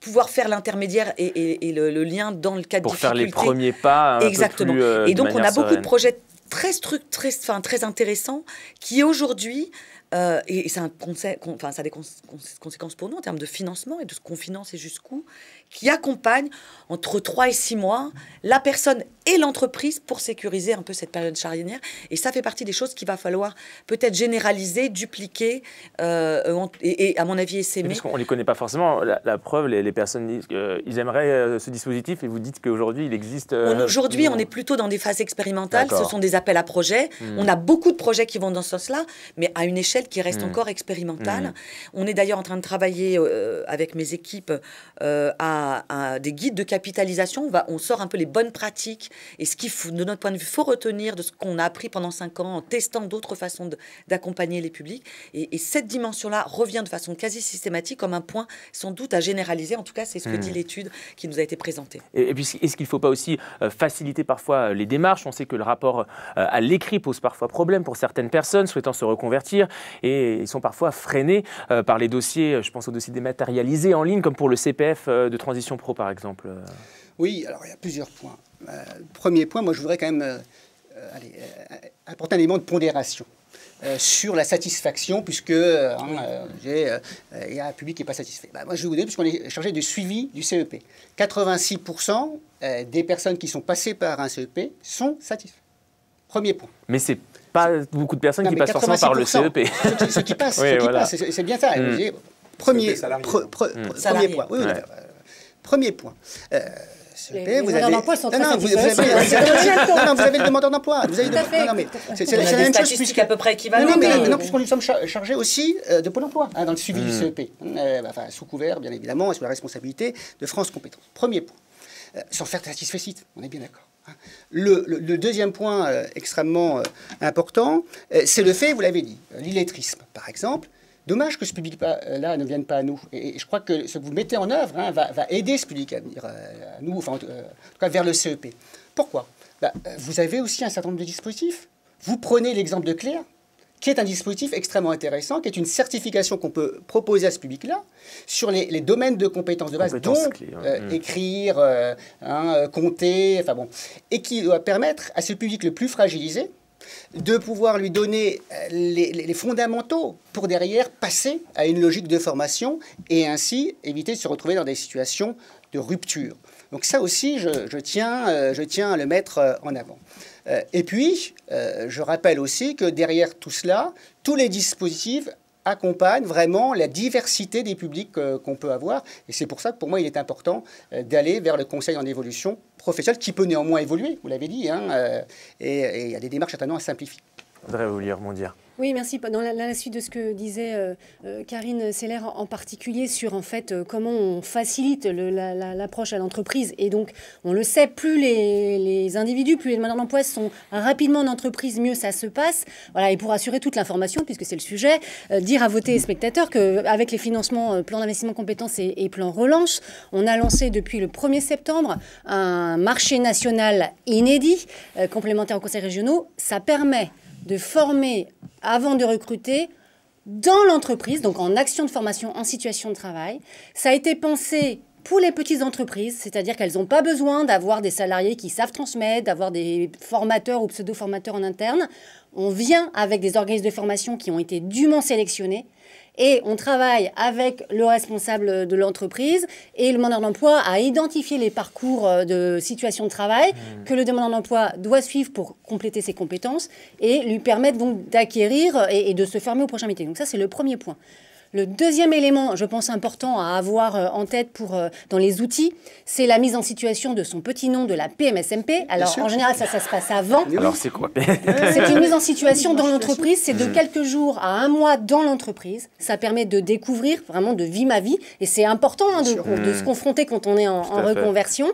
pouvoir faire l'intermédiaire et, le, lien dans le cadre pour faire les premiers pas exactement et donc on a beaucoup de projets très très enfin très intéressants qui aujourd'hui euh, et, c'est un conseil, ça a des conséquences pour nous en termes de financement et de ce qu'on finance et jusqu'où, qui accompagne entre 3 et 6 mois la personne et l'entreprise pour sécuriser un peu cette période charnière. Et ça fait partie des choses qu'il va falloir peut-être généraliser, dupliquer euh, et, à mon avis essaimer. Parce qu'on les connaît pas forcément. La, preuve, les, personnes disent qu'ils euh, aimeraient euh, ce dispositif et vous dites qu'aujourd'hui il existe. Aujourd'hui, on est plutôt dans des phases expérimentales. Ce sont des appels à projets. Hmm. On a beaucoup de projets qui vont dans ce sens-là, mais à une échelle qui reste hmm. encore expérimentale. Hmm. On est d'ailleurs en train de travailler avec mes équipes à, des guides de capitalisation. On, va, on sort un peu les bonnes pratiques et ce qu'il faut, de notre point de vue, faut retenir de ce qu'on a appris pendant cinq ans en testant d'autres façons d'accompagner les publics. Et, cette dimension-là revient de façon quasi systématique comme un point sans doute à généraliser. En tout cas, c'est ce que hmm. dit l'étude qui nous a été présentée. Et, et puis, est-ce qu'il ne faut pas aussi euh, faciliter parfois euh, les démarches On sait que le rapport euh, à l'écrit pose parfois problème pour certaines personnes souhaitant se reconvertir et ils sont parfois freinés par les dossiers, je pense aux dossiers dématérialisés en ligne, comme pour le CPF de transition pro par exemple. Oui, alors il y a plusieurs points. Euh, premier point, moi je voudrais quand même euh, euh, apporter un élément de pondération. sur la satisfaction, puisque il y a un public qui n'est pas satisfait. Bah, moi, je vais vous dire, puisqu'on est chargé du suivi du e CEP, 86% des personnes qui sont passées par un CEP sont satisfaites. Premier point. Mais c'est pas beaucoup de personnes qui passent forcément par le CEP. E ceux qui, qui passe, c'est bien ça. Mm. Premier, e mm. Premier point. Premier point vous avez. vous, avez le demandeur d'emploi. Vous avez c'est la même chose. puisque à peu près équivalent. Non, mais euh. puisqu'on nous sommes chargés aussi euh, de Pôle emploi hein, dans le suivi du hmm. CEP. Euh, bah, enfin, sous couvert, bien évidemment, et sous la responsabilité de France Compétences. Premier point. Sans faire satisfait, on est bien d'accord. Hein. Le, deuxième point extrêmement important, c'est le fait, vous l'avez dit, l'illettrisme, par exemple. Dommage que ce public-là euh, ne vienne pas à nous. Et, je crois que ce que vous mettez en œuvre hein, va, aider ce public à venir euh, à nous, enfin, euh, vers le CEP. Pourquoi bah, Vous avez aussi un certain nombre de dispositifs. Vous prenez l'exemple de Claire, qui est un dispositif extrêmement intéressant, qui est une certification qu'on peut proposer à ce public-là sur les, domaines de compétences de base, dont hein. mm. écrire, hein, compter, enfin bon, et qui doit permettre à ce public le plus fragilisé de pouvoir lui donner euh, les, fondamentaux pour derrière passer à une logique de formation et ainsi éviter de se retrouver dans des situations de rupture. Donc ça aussi, tiens, euh, je tiens à le mettre euh, en avant. Et puis, je rappelle aussi que derrière tout cela, tous les dispositifs accompagne vraiment la diversité des publics euh, qu'on peut avoir. Et c'est pour ça que pour moi, il est important euh, d'aller vers le conseil en évolution professionnelle qui peut néanmoins évoluer, vous l'avez dit, hein, euh, et il y a des démarches certainement à simplifier. Je voudrais vous lire, mon oui, merci. Dans la, suite de ce que disait euh, euh, Karine Seller en particulier sur en fait euh, comment on facilite l'approche à l'entreprise. Et donc, on le sait, plus les, individus, plus les demandeurs d'emploi sont rapidement en entreprise, mieux ça se passe. Voilà, et pour assurer toute l'information, puisque c'est le sujet, dire à voter spectateurs que avec les financements plan d'investissement compétences et, et, plan relance, on a lancé depuis le 1er septembre un marché national inédit, complémentaire aux conseils régionaux. Ça permet de former avant de recruter dans l'entreprise, donc en action de formation en situation de travail. Ça a été pensé pour les petites entreprises, c'est-à-dire qu'elles n'ont pas besoin d'avoir des salariés qui savent transmettre, d'avoir des formateurs ou pseudo-formateurs en interne. On vient avec des organismes de formation qui ont été dûment sélectionnés et on travaille avec le responsable de l'entreprise et le demandeur d'emploi à identifier les parcours euh, de situation de travail mmh. que le demandeur d'emploi doit suivre pour compléter ses compétences et lui permettre donc d'acquérir et, et de se fermer au prochain métier. Donc ça, c'est le premier point. Le deuxième élément, je pense important à avoir euh, en tête pour, euh, dans les outils, c'est la mise en situation de son petit nom de la PMSMP. Alors en général, ça, se passe avant. Alors c'est quoi C'est une mise en situation dans l'entreprise, c'est de mmh. quelques jours à un mois dans l'entreprise. Ça permet de découvrir, vraiment de vie ma vie. Et c'est important hein, de, se confronter quand on est en, reconversion.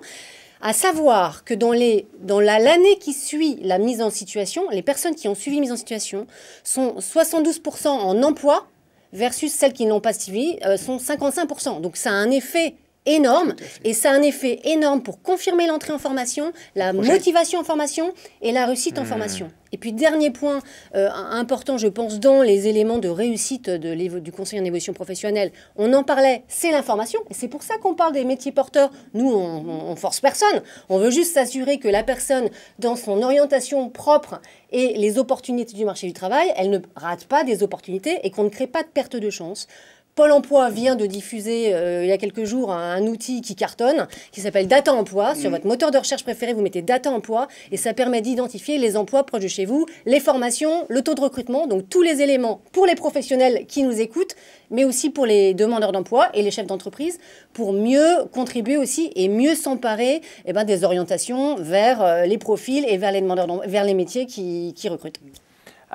À savoir que dans, les, dans l'année qui suit la mise en situation, les personnes qui ont suivi mise en situation sont 72% en emploi versus celles qui n'ont pas suivi euh, sont 55%. Donc ça a un effet énorme et ça a un effet énorme pour confirmer l'entrée en formation, la motivation en formation et la réussite en mmh. formation. Et puis dernier point euh, important, je pense, dans les éléments de réussite du conseil en évolution professionnelle, on en parlait, c'est l'information. Et c'est pour ça qu'on parle des métiers porteurs. Nous, on, on force personne. On veut juste s'assurer que la personne, dans son orientation propre et les opportunités du marché du travail, elle ne rate pas des opportunités et qu'on ne crée pas de perte de chance. Pôle emploi vient de diffuser euh, il y a quelques jours un, outil qui cartonne, qui s'appelle Data Emploi. Sur votre moteur de recherche préféré, vous mettez Data Emploi et ça permet d'identifier les emplois proches de chez vous, les formations, le taux de recrutement, donc tous les éléments pour les professionnels qui nous écoutent, mais aussi pour les demandeurs d'emploi et les chefs d'entreprise pour mieux contribuer aussi et mieux s'emparer eh ben, des orientations vers euh, les profils et vers les, demandeurs vers les métiers qui recrutent.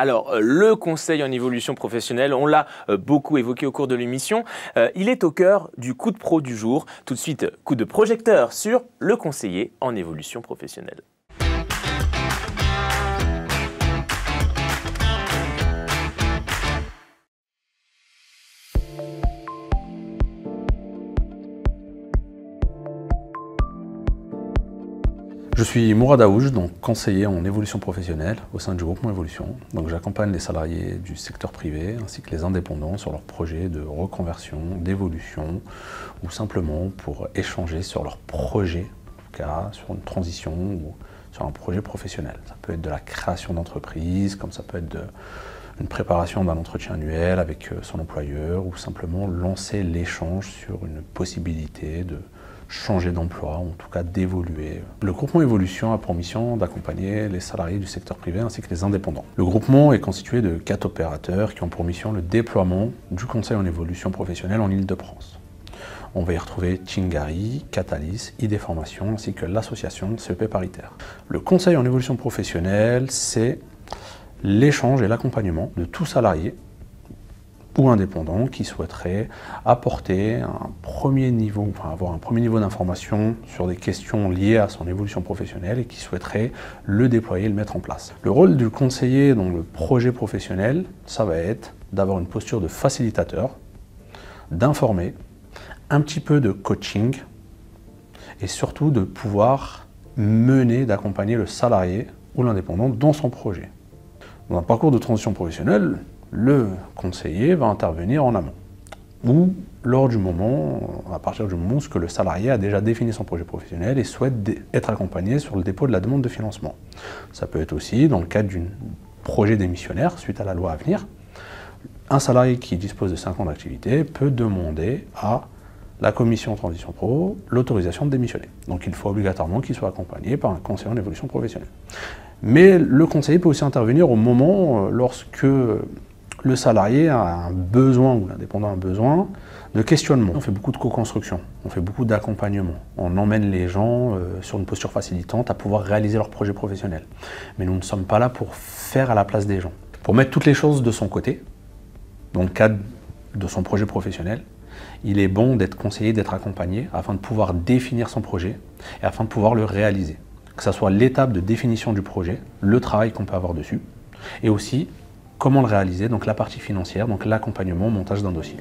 Alors, euh, le conseil en évolution professionnelle, on l'a euh, beaucoup évoqué au cours de l'émission. Euh, il est au cœur du coup de pro du jour. Tout de suite, coup de projecteur sur le conseiller en évolution professionnelle. Je suis Mourad donc conseiller en évolution professionnelle au sein du groupement Évolution. Donc j'accompagne les salariés du secteur privé ainsi que les indépendants sur leurs projets de reconversion, d'évolution ou simplement pour échanger sur leur projet, en tout cas sur une transition ou sur un projet professionnel. Ça peut être de la création d'entreprise, comme ça peut être de, une préparation d'un entretien annuel avec euh, son employeur ou simplement lancer l'échange sur une possibilité de, changer d'emploi, ou en tout cas d'évoluer. Le groupement Évolution a pour mission d'accompagner les salariés du secteur privé ainsi que les indépendants. Le groupement est constitué de quatre opérateurs qui ont pour mission le déploiement du conseil en évolution professionnelle en Ile-de-France. On va y retrouver Chingari, Catalyse, ID Formation ainsi que l'association CEP paritaire. Le conseil en évolution professionnelle, c'est l'échange et l'accompagnement de tout salarié ou indépendant qui souhaiterait apporter un premier niveau, enfin avoir un premier niveau d'information sur des questions liées à son évolution professionnelle et qui souhaiterait le déployer, le mettre en place. Le rôle du conseiller dans le projet professionnel, ça va être d'avoir une posture de facilitateur, d'informer, un petit peu de coaching et surtout de pouvoir mener, d'accompagner le salarié ou l'indépendant dans son projet. Dans un parcours de transition professionnelle, le conseiller va intervenir en amont ou lors du moment, à partir du moment où le salarié a déjà défini son projet professionnel et souhaite être accompagné sur le dépôt de la demande de financement. Ça peut être aussi dans le cadre d'un projet démissionnaire suite à la loi à venir. Un salarié qui dispose de 5 ans d'activité peut demander à la commission transition pro l'autorisation de démissionner. Donc il faut obligatoirement qu'il soit accompagné par un conseiller en évolution professionnelle. Mais le conseiller peut aussi intervenir au moment euh, lorsque le salarié a un besoin, ou l'indépendant a un besoin, de questionnement. On fait beaucoup de co-construction, on fait beaucoup d'accompagnement. On emmène les gens euh, sur une posture facilitante à pouvoir réaliser leur projet professionnel. Mais nous ne sommes pas là pour faire à la place des gens. Pour mettre toutes les choses de son côté, dans le cadre de son projet professionnel, il est bon d'être conseillé, d'être accompagné afin de pouvoir définir son projet et afin de pouvoir le réaliser. Que ce soit l'étape de définition du projet, le travail qu'on peut avoir dessus, et aussi Comment le réaliser Donc la partie financière, donc l'accompagnement, montage d'un dossier.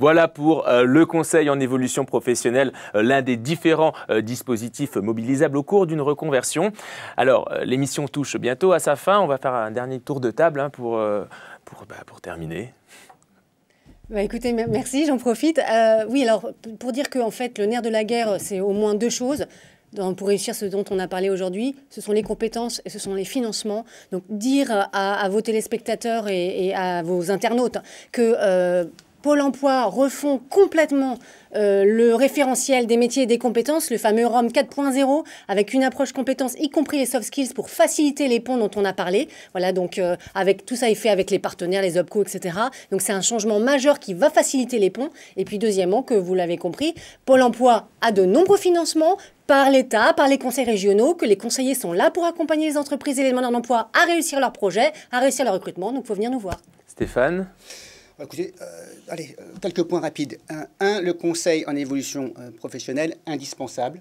Voilà pour euh, le conseil en évolution professionnelle, euh, l'un des différents euh, dispositifs mobilisables au cours d'une reconversion. Alors, l'émission touche bientôt à sa fin. On va faire un dernier tour de table hein, pour, bah, pour, terminer. Bah écoutez, merci, j'en profite. oui, alors, pour dire qu'en en fait, le nerf de la guerre, c'est au moins deux choses. pour réussir ce dont on a parlé aujourd'hui, ce sont les compétences et ce sont les financements. Donc dire à, vos téléspectateurs et, à vos internautes que Pôle emploi refond complètement euh, le référentiel des métiers et des compétences, le fameux ROM 4.0, avec une approche compétences, y compris les soft skills, pour faciliter les ponts dont on a parlé. Voilà, donc euh, avec tout ça est fait avec les partenaires, les OPCO, etc. Donc c'est un changement majeur qui va faciliter les ponts. Et puis deuxièmement, que vous l'avez compris, Pôle emploi a de nombreux financements, par l'État, par les conseils régionaux, que les conseillers sont là pour accompagner les entreprises et les demandeurs d'emploi à réussir leurs projets, à réussir leur recrutement. Donc, il faut venir nous voir. Stéphane bah, écoutez, euh, allez, euh, quelques points rapides. Un, le conseil en évolution euh, professionnelle, indispensable.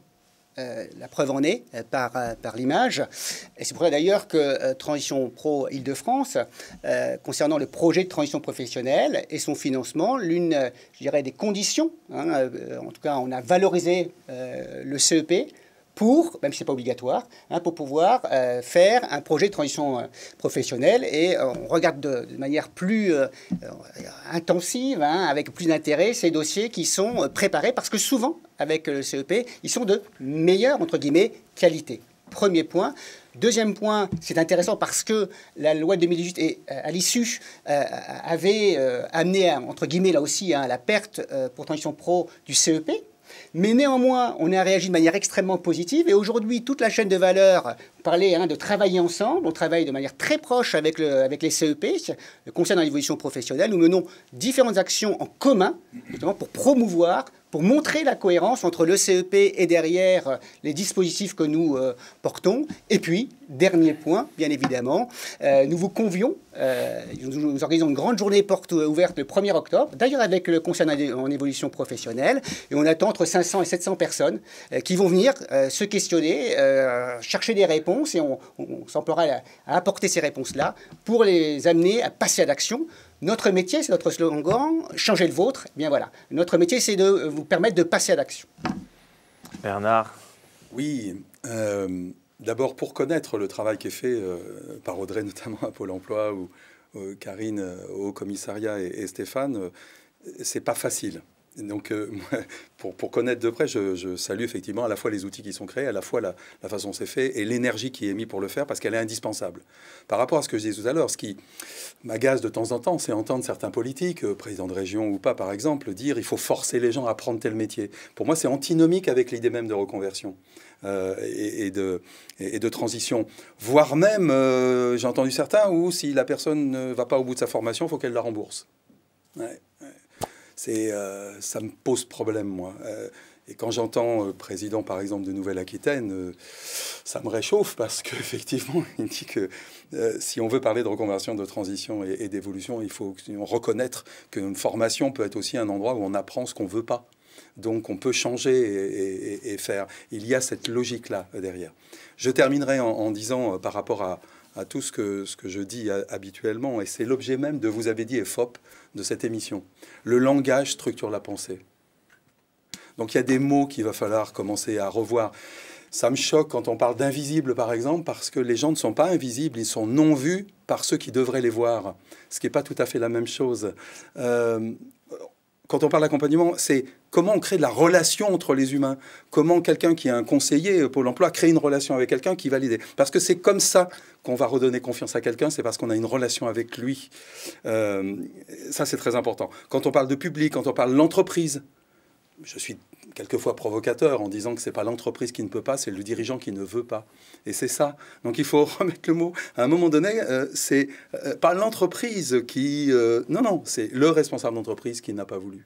la preuve en est par, par l'image. Et c'est pour ça d'ailleurs que Transition Pro Île-de-France, concernant le projet de transition professionnelle et son financement, l'une, je dirais, des conditions, hein, en tout cas, on a valorisé le CEP pour, même si ce n'est pas obligatoire, hein, pour pouvoir euh, faire un projet de transition euh, professionnelle. Et euh, on regarde de, manière plus intensive, hein, avec plus d'intérêt, ces dossiers qui sont préparés, parce que souvent, avec le CEP, ils sont de meilleure, entre guillemets, qualité. Premier point. Deuxième point, c'est intéressant parce que la loi de 2018, et à l'issue, avait amené, entre guillemets, là aussi, à hein, la perte pour transition pro du CEP, mais néanmoins, on a réagi de manière extrêmement positive. Et aujourd'hui, toute la chaîne de valeur, parlait hein, de travailler ensemble. On travaille de manière très proche avec, le, avec les CEP, le Conseil dans l'évolution professionnelle. Nous menons différentes actions en commun, notamment pour promouvoir, pour montrer la cohérence entre le CEP et derrière euh, les dispositifs que nous euh, portons, et puis Dernier point, bien évidemment, euh, nous vous convions, euh, nous, organisons une grande journée porte ouverte le 1er octobre, d'ailleurs avec le Conseil en évolution professionnelle, et on attend entre 500 et 700 personnes euh, qui vont venir se questionner, chercher des réponses, et on, s'emploiera à, apporter ces réponses-là pour les amener à passer à l'action, notre métier, c'est notre slogan, changez le vôtre. Eh bien voilà, notre métier, c'est de vous permettre de passer à l'action. Bernard. Oui. Euh, D'abord pour connaître le travail qui est fait euh, par Audrey, notamment à Pôle Emploi, ou euh, Karine euh, au Commissariat et, et Stéphane, c'est pas facile. Donc, euh, pour, connaître de près, je, salue effectivement à la fois les outils qui sont créés, à la fois la, façon dont c'est fait et l'énergie qui est mise pour le faire parce qu'elle est indispensable. Par rapport à ce que je disais tout à l'heure, ce qui m'agace de temps en temps, c'est entendre certains politiques, euh, présidents de région ou pas par exemple, dire il faut forcer les gens à prendre tel métier. Pour moi, c'est antinomique avec l'idée même de reconversion. Euh, et, de, et, de, transition. Voire même, j'ai entendu certains, où si la personne ne va pas au bout de sa formation, il faut qu'elle la rembourse. Ouais c'est, euh, ça me pose problème, moi. Euh, et quand j'entends euh, président, par exemple, de Nouvelle-Aquitaine, ça me réchauffe parce qu'effectivement, il dit que si on veut parler de reconversion, de transition et, d'évolution, il faut reconnaître qu'une formation peut être aussi un endroit où on apprend ce qu'on veut pas. Donc on peut changer et, faire. Il y a cette logique-là derrière. Je terminerai en, disant par rapport à, tout ce que, ce que je dis habituellement, et c'est l'objet même de vous avez dit FOP de cette émission. Le langage structure la pensée. Donc il y a des mots qu'il va falloir commencer à revoir. Ça me choque quand on parle d'invisible, par exemple, parce que les gens ne sont pas invisibles, ils sont non vus par ceux qui devraient les voir, ce qui n'est pas tout à fait la même chose. Euh, quand on parle d'accompagnement, c'est comment on crée de la relation entre les humains, comment quelqu'un qui est un conseiller euh, Pôle Emploi crée une relation avec quelqu'un qui va l'aider. Parce que c'est comme ça qu'on va redonner confiance à quelqu'un, c'est parce qu'on a une relation avec lui. Euh, ça, c'est très important. Quand on parle de public, quand on parle l'entreprise, je suis quelquefois provocateur en disant que c'est pas l'entreprise qui ne peut pas, c'est le dirigeant qui ne veut pas. Et c'est ça. Donc il faut remettre le mot. À un moment donné, ce euh, c'est euh, pas l'entreprise qui... Euh, non, non, c'est le responsable d'entreprise qui n'a pas voulu.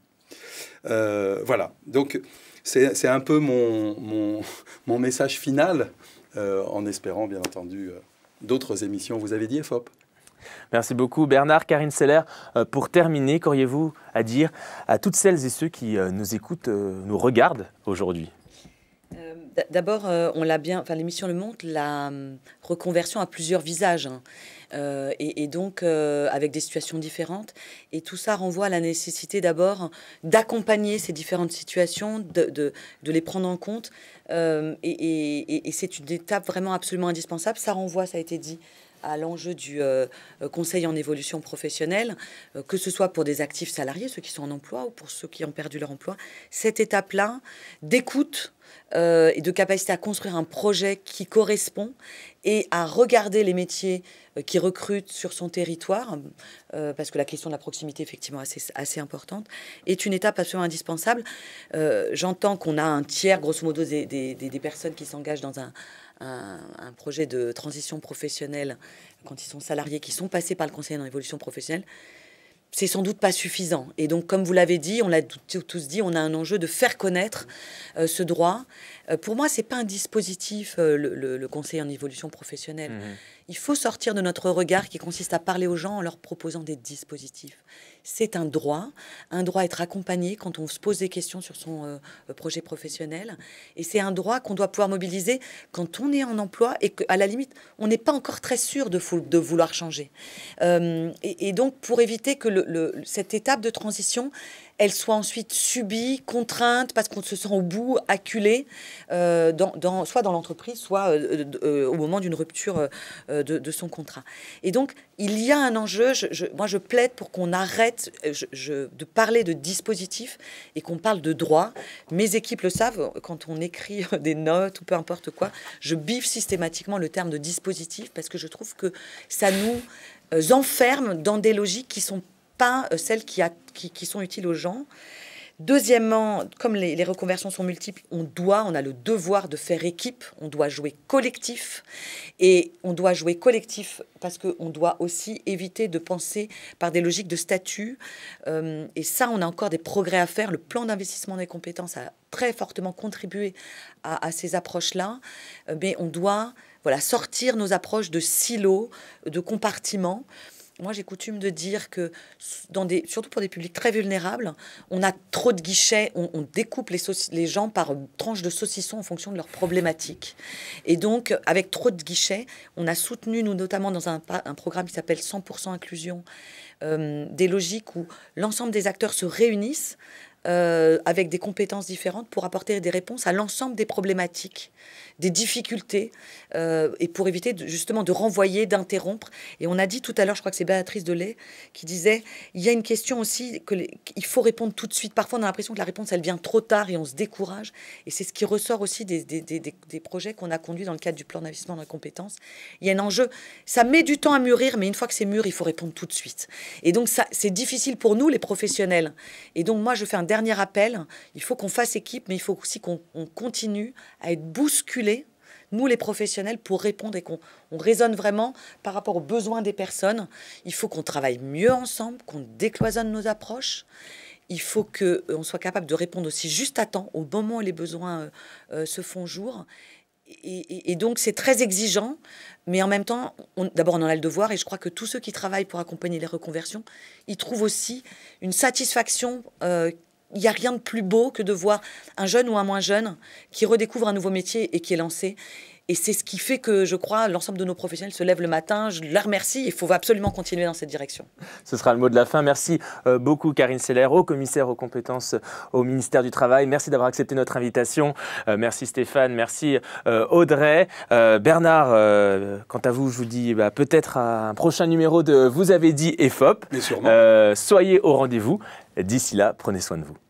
voilà. Donc c'est un peu mon, mon, mon message final, en espérant bien entendu d'autres émissions. Vous avez dit EFOP Merci beaucoup Bernard, Karine Seller. Euh, pour terminer, qu'auriez-vous à dire à toutes celles et ceux qui euh, nous écoutent, euh, nous regardent aujourd'hui D'abord, on l'a bien, enfin l'émission le montre, la reconversion a plusieurs visages hein. et, donc avec des situations différentes. Et tout ça renvoie à la nécessité d'abord d'accompagner ces différentes situations, de, les prendre en compte. et c'est une étape vraiment absolument indispensable. Ça renvoie, ça a été dit, à l'enjeu du euh, euh, conseil en évolution professionnelle, euh, que ce soit pour des actifs salariés, ceux qui sont en emploi, ou pour ceux qui ont perdu leur emploi, cette étape-là d'écoute et de capacité à construire un projet qui correspond et à regarder les métiers qui recrutent sur son territoire, parce que la question de la proximité effectivement assez, assez importante, est une étape absolument indispensable. J'entends qu'on a un tiers, grosso modo, des personnes qui s'engagent dans un, un, projet de transition professionnelle quand ils sont salariés, qui sont passés par le conseil en évolution professionnelle, c'est sans doute pas suffisant. Et donc, comme vous l'avez dit, on l'a tous dit, on a un enjeu de faire connaître euh, ce droit. Euh, pour moi, ce n'est pas un dispositif, euh, le, conseil en évolution professionnelle. Mmh. Il faut sortir de notre regard qui consiste à parler aux gens en leur proposant des dispositifs c'est un droit, un droit à être accompagné quand on se pose des questions sur son euh, euh, projet professionnel. Et c'est un droit qu'on doit pouvoir mobiliser quand on est en emploi et qu'à la limite, on n'est pas encore très sûr de, vouloir changer. Euh, et, donc, pour éviter que cette étape de transition, elle soit ensuite subie, contrainte, parce qu'on se sent au bout, acculé, euh, soit dans l'entreprise, soit euh, euh, au moment d'une rupture de, son contrat. Et donc, il y a un enjeu, moi je plaide pour qu'on arrête de parler de dispositif et qu'on parle de droit. Mes équipes le savent, quand on écrit des notes ou peu importe quoi, je biffe systématiquement le terme de dispositif parce que je trouve que ça nous enferme dans des logiques qui sont euh, celles qui, a, qui, sont utiles aux gens. Deuxièmement, comme les, reconversions sont multiples, on doit, on a le devoir de faire équipe, on doit jouer collectif. Et on doit jouer collectif parce qu'on doit aussi éviter de penser par des logiques de statut. Euh, et ça, on a encore des progrès à faire. Le plan d'investissement des compétences a très fortement contribué à, à ces approches-là. Euh, mais on doit voilà, sortir nos approches de silos, de compartiments. Moi, j'ai coutume de dire que, surtout pour des publics très vulnérables, on a trop de guichets, on, découpe les, gens par euh, tranches de saucisson en fonction de leurs problématiques. Et donc, avec trop de guichets, on a soutenu, nous notamment dans un, un programme qui s'appelle 100% inclusion, euh, des logiques où l'ensemble des acteurs se réunissent euh, avec des compétences différentes pour apporter des réponses à l'ensemble des problématiques, des difficultés, euh, et pour éviter justement de renvoyer, d'interrompre. Et on a dit tout à l'heure, je crois que c'est Béatrice Delay qui disait, il y a une question aussi qu'il faut répondre tout de suite. Parfois, on a l'impression que la réponse, elle vient trop tard et on se décourage. Et c'est ce qui ressort aussi des, des, des, projets qu'on a conduits dans le cadre du plan d'investissement dans les compétences. Il y a un enjeu, ça met du temps à mûrir, mais une fois que c'est mûr, il faut répondre tout de suite. Et donc, ça, c'est difficile pour nous, les professionnels. Et donc, moi, je fais un dernier appel. Il faut qu'on fasse équipe, mais il faut aussi qu'on continue à être bousculé, nous les professionnels, pour répondre et qu'on raisonne vraiment par rapport aux besoins des personnes. Il faut qu'on travaille mieux ensemble, qu'on décloisonne nos approches il faut qu'on euh, soit capable de répondre aussi juste à temps, au moment où les besoins euh, euh, se font jour. Et, et donc c'est très exigeant, mais en même temps, d'abord on en a le devoir, et je crois que tous ceux qui travaillent pour accompagner les reconversions, ils trouvent aussi une satisfaction il n'y a rien de plus beau que de voir un jeune ou un moins jeune qui redécouvre un nouveau métier et qui est lancé. Et c'est ce qui fait que, je crois, l'ensemble de nos professionnels se lèvent le matin. Je la remercie. Il faut absolument continuer dans cette direction. Ce sera le mot de la fin. Merci euh, beaucoup, Karine au commissaire aux compétences au ministère du Travail. Merci d'avoir accepté notre invitation. Euh, merci, Stéphane. Merci, euh, Audrey. Bernard, quant à vous, je vous dis bah, peut-être à un prochain numéro de Vous avez dit EFOP. Mais sûrement. soyez au rendez-vous. D'ici là, prenez soin de vous.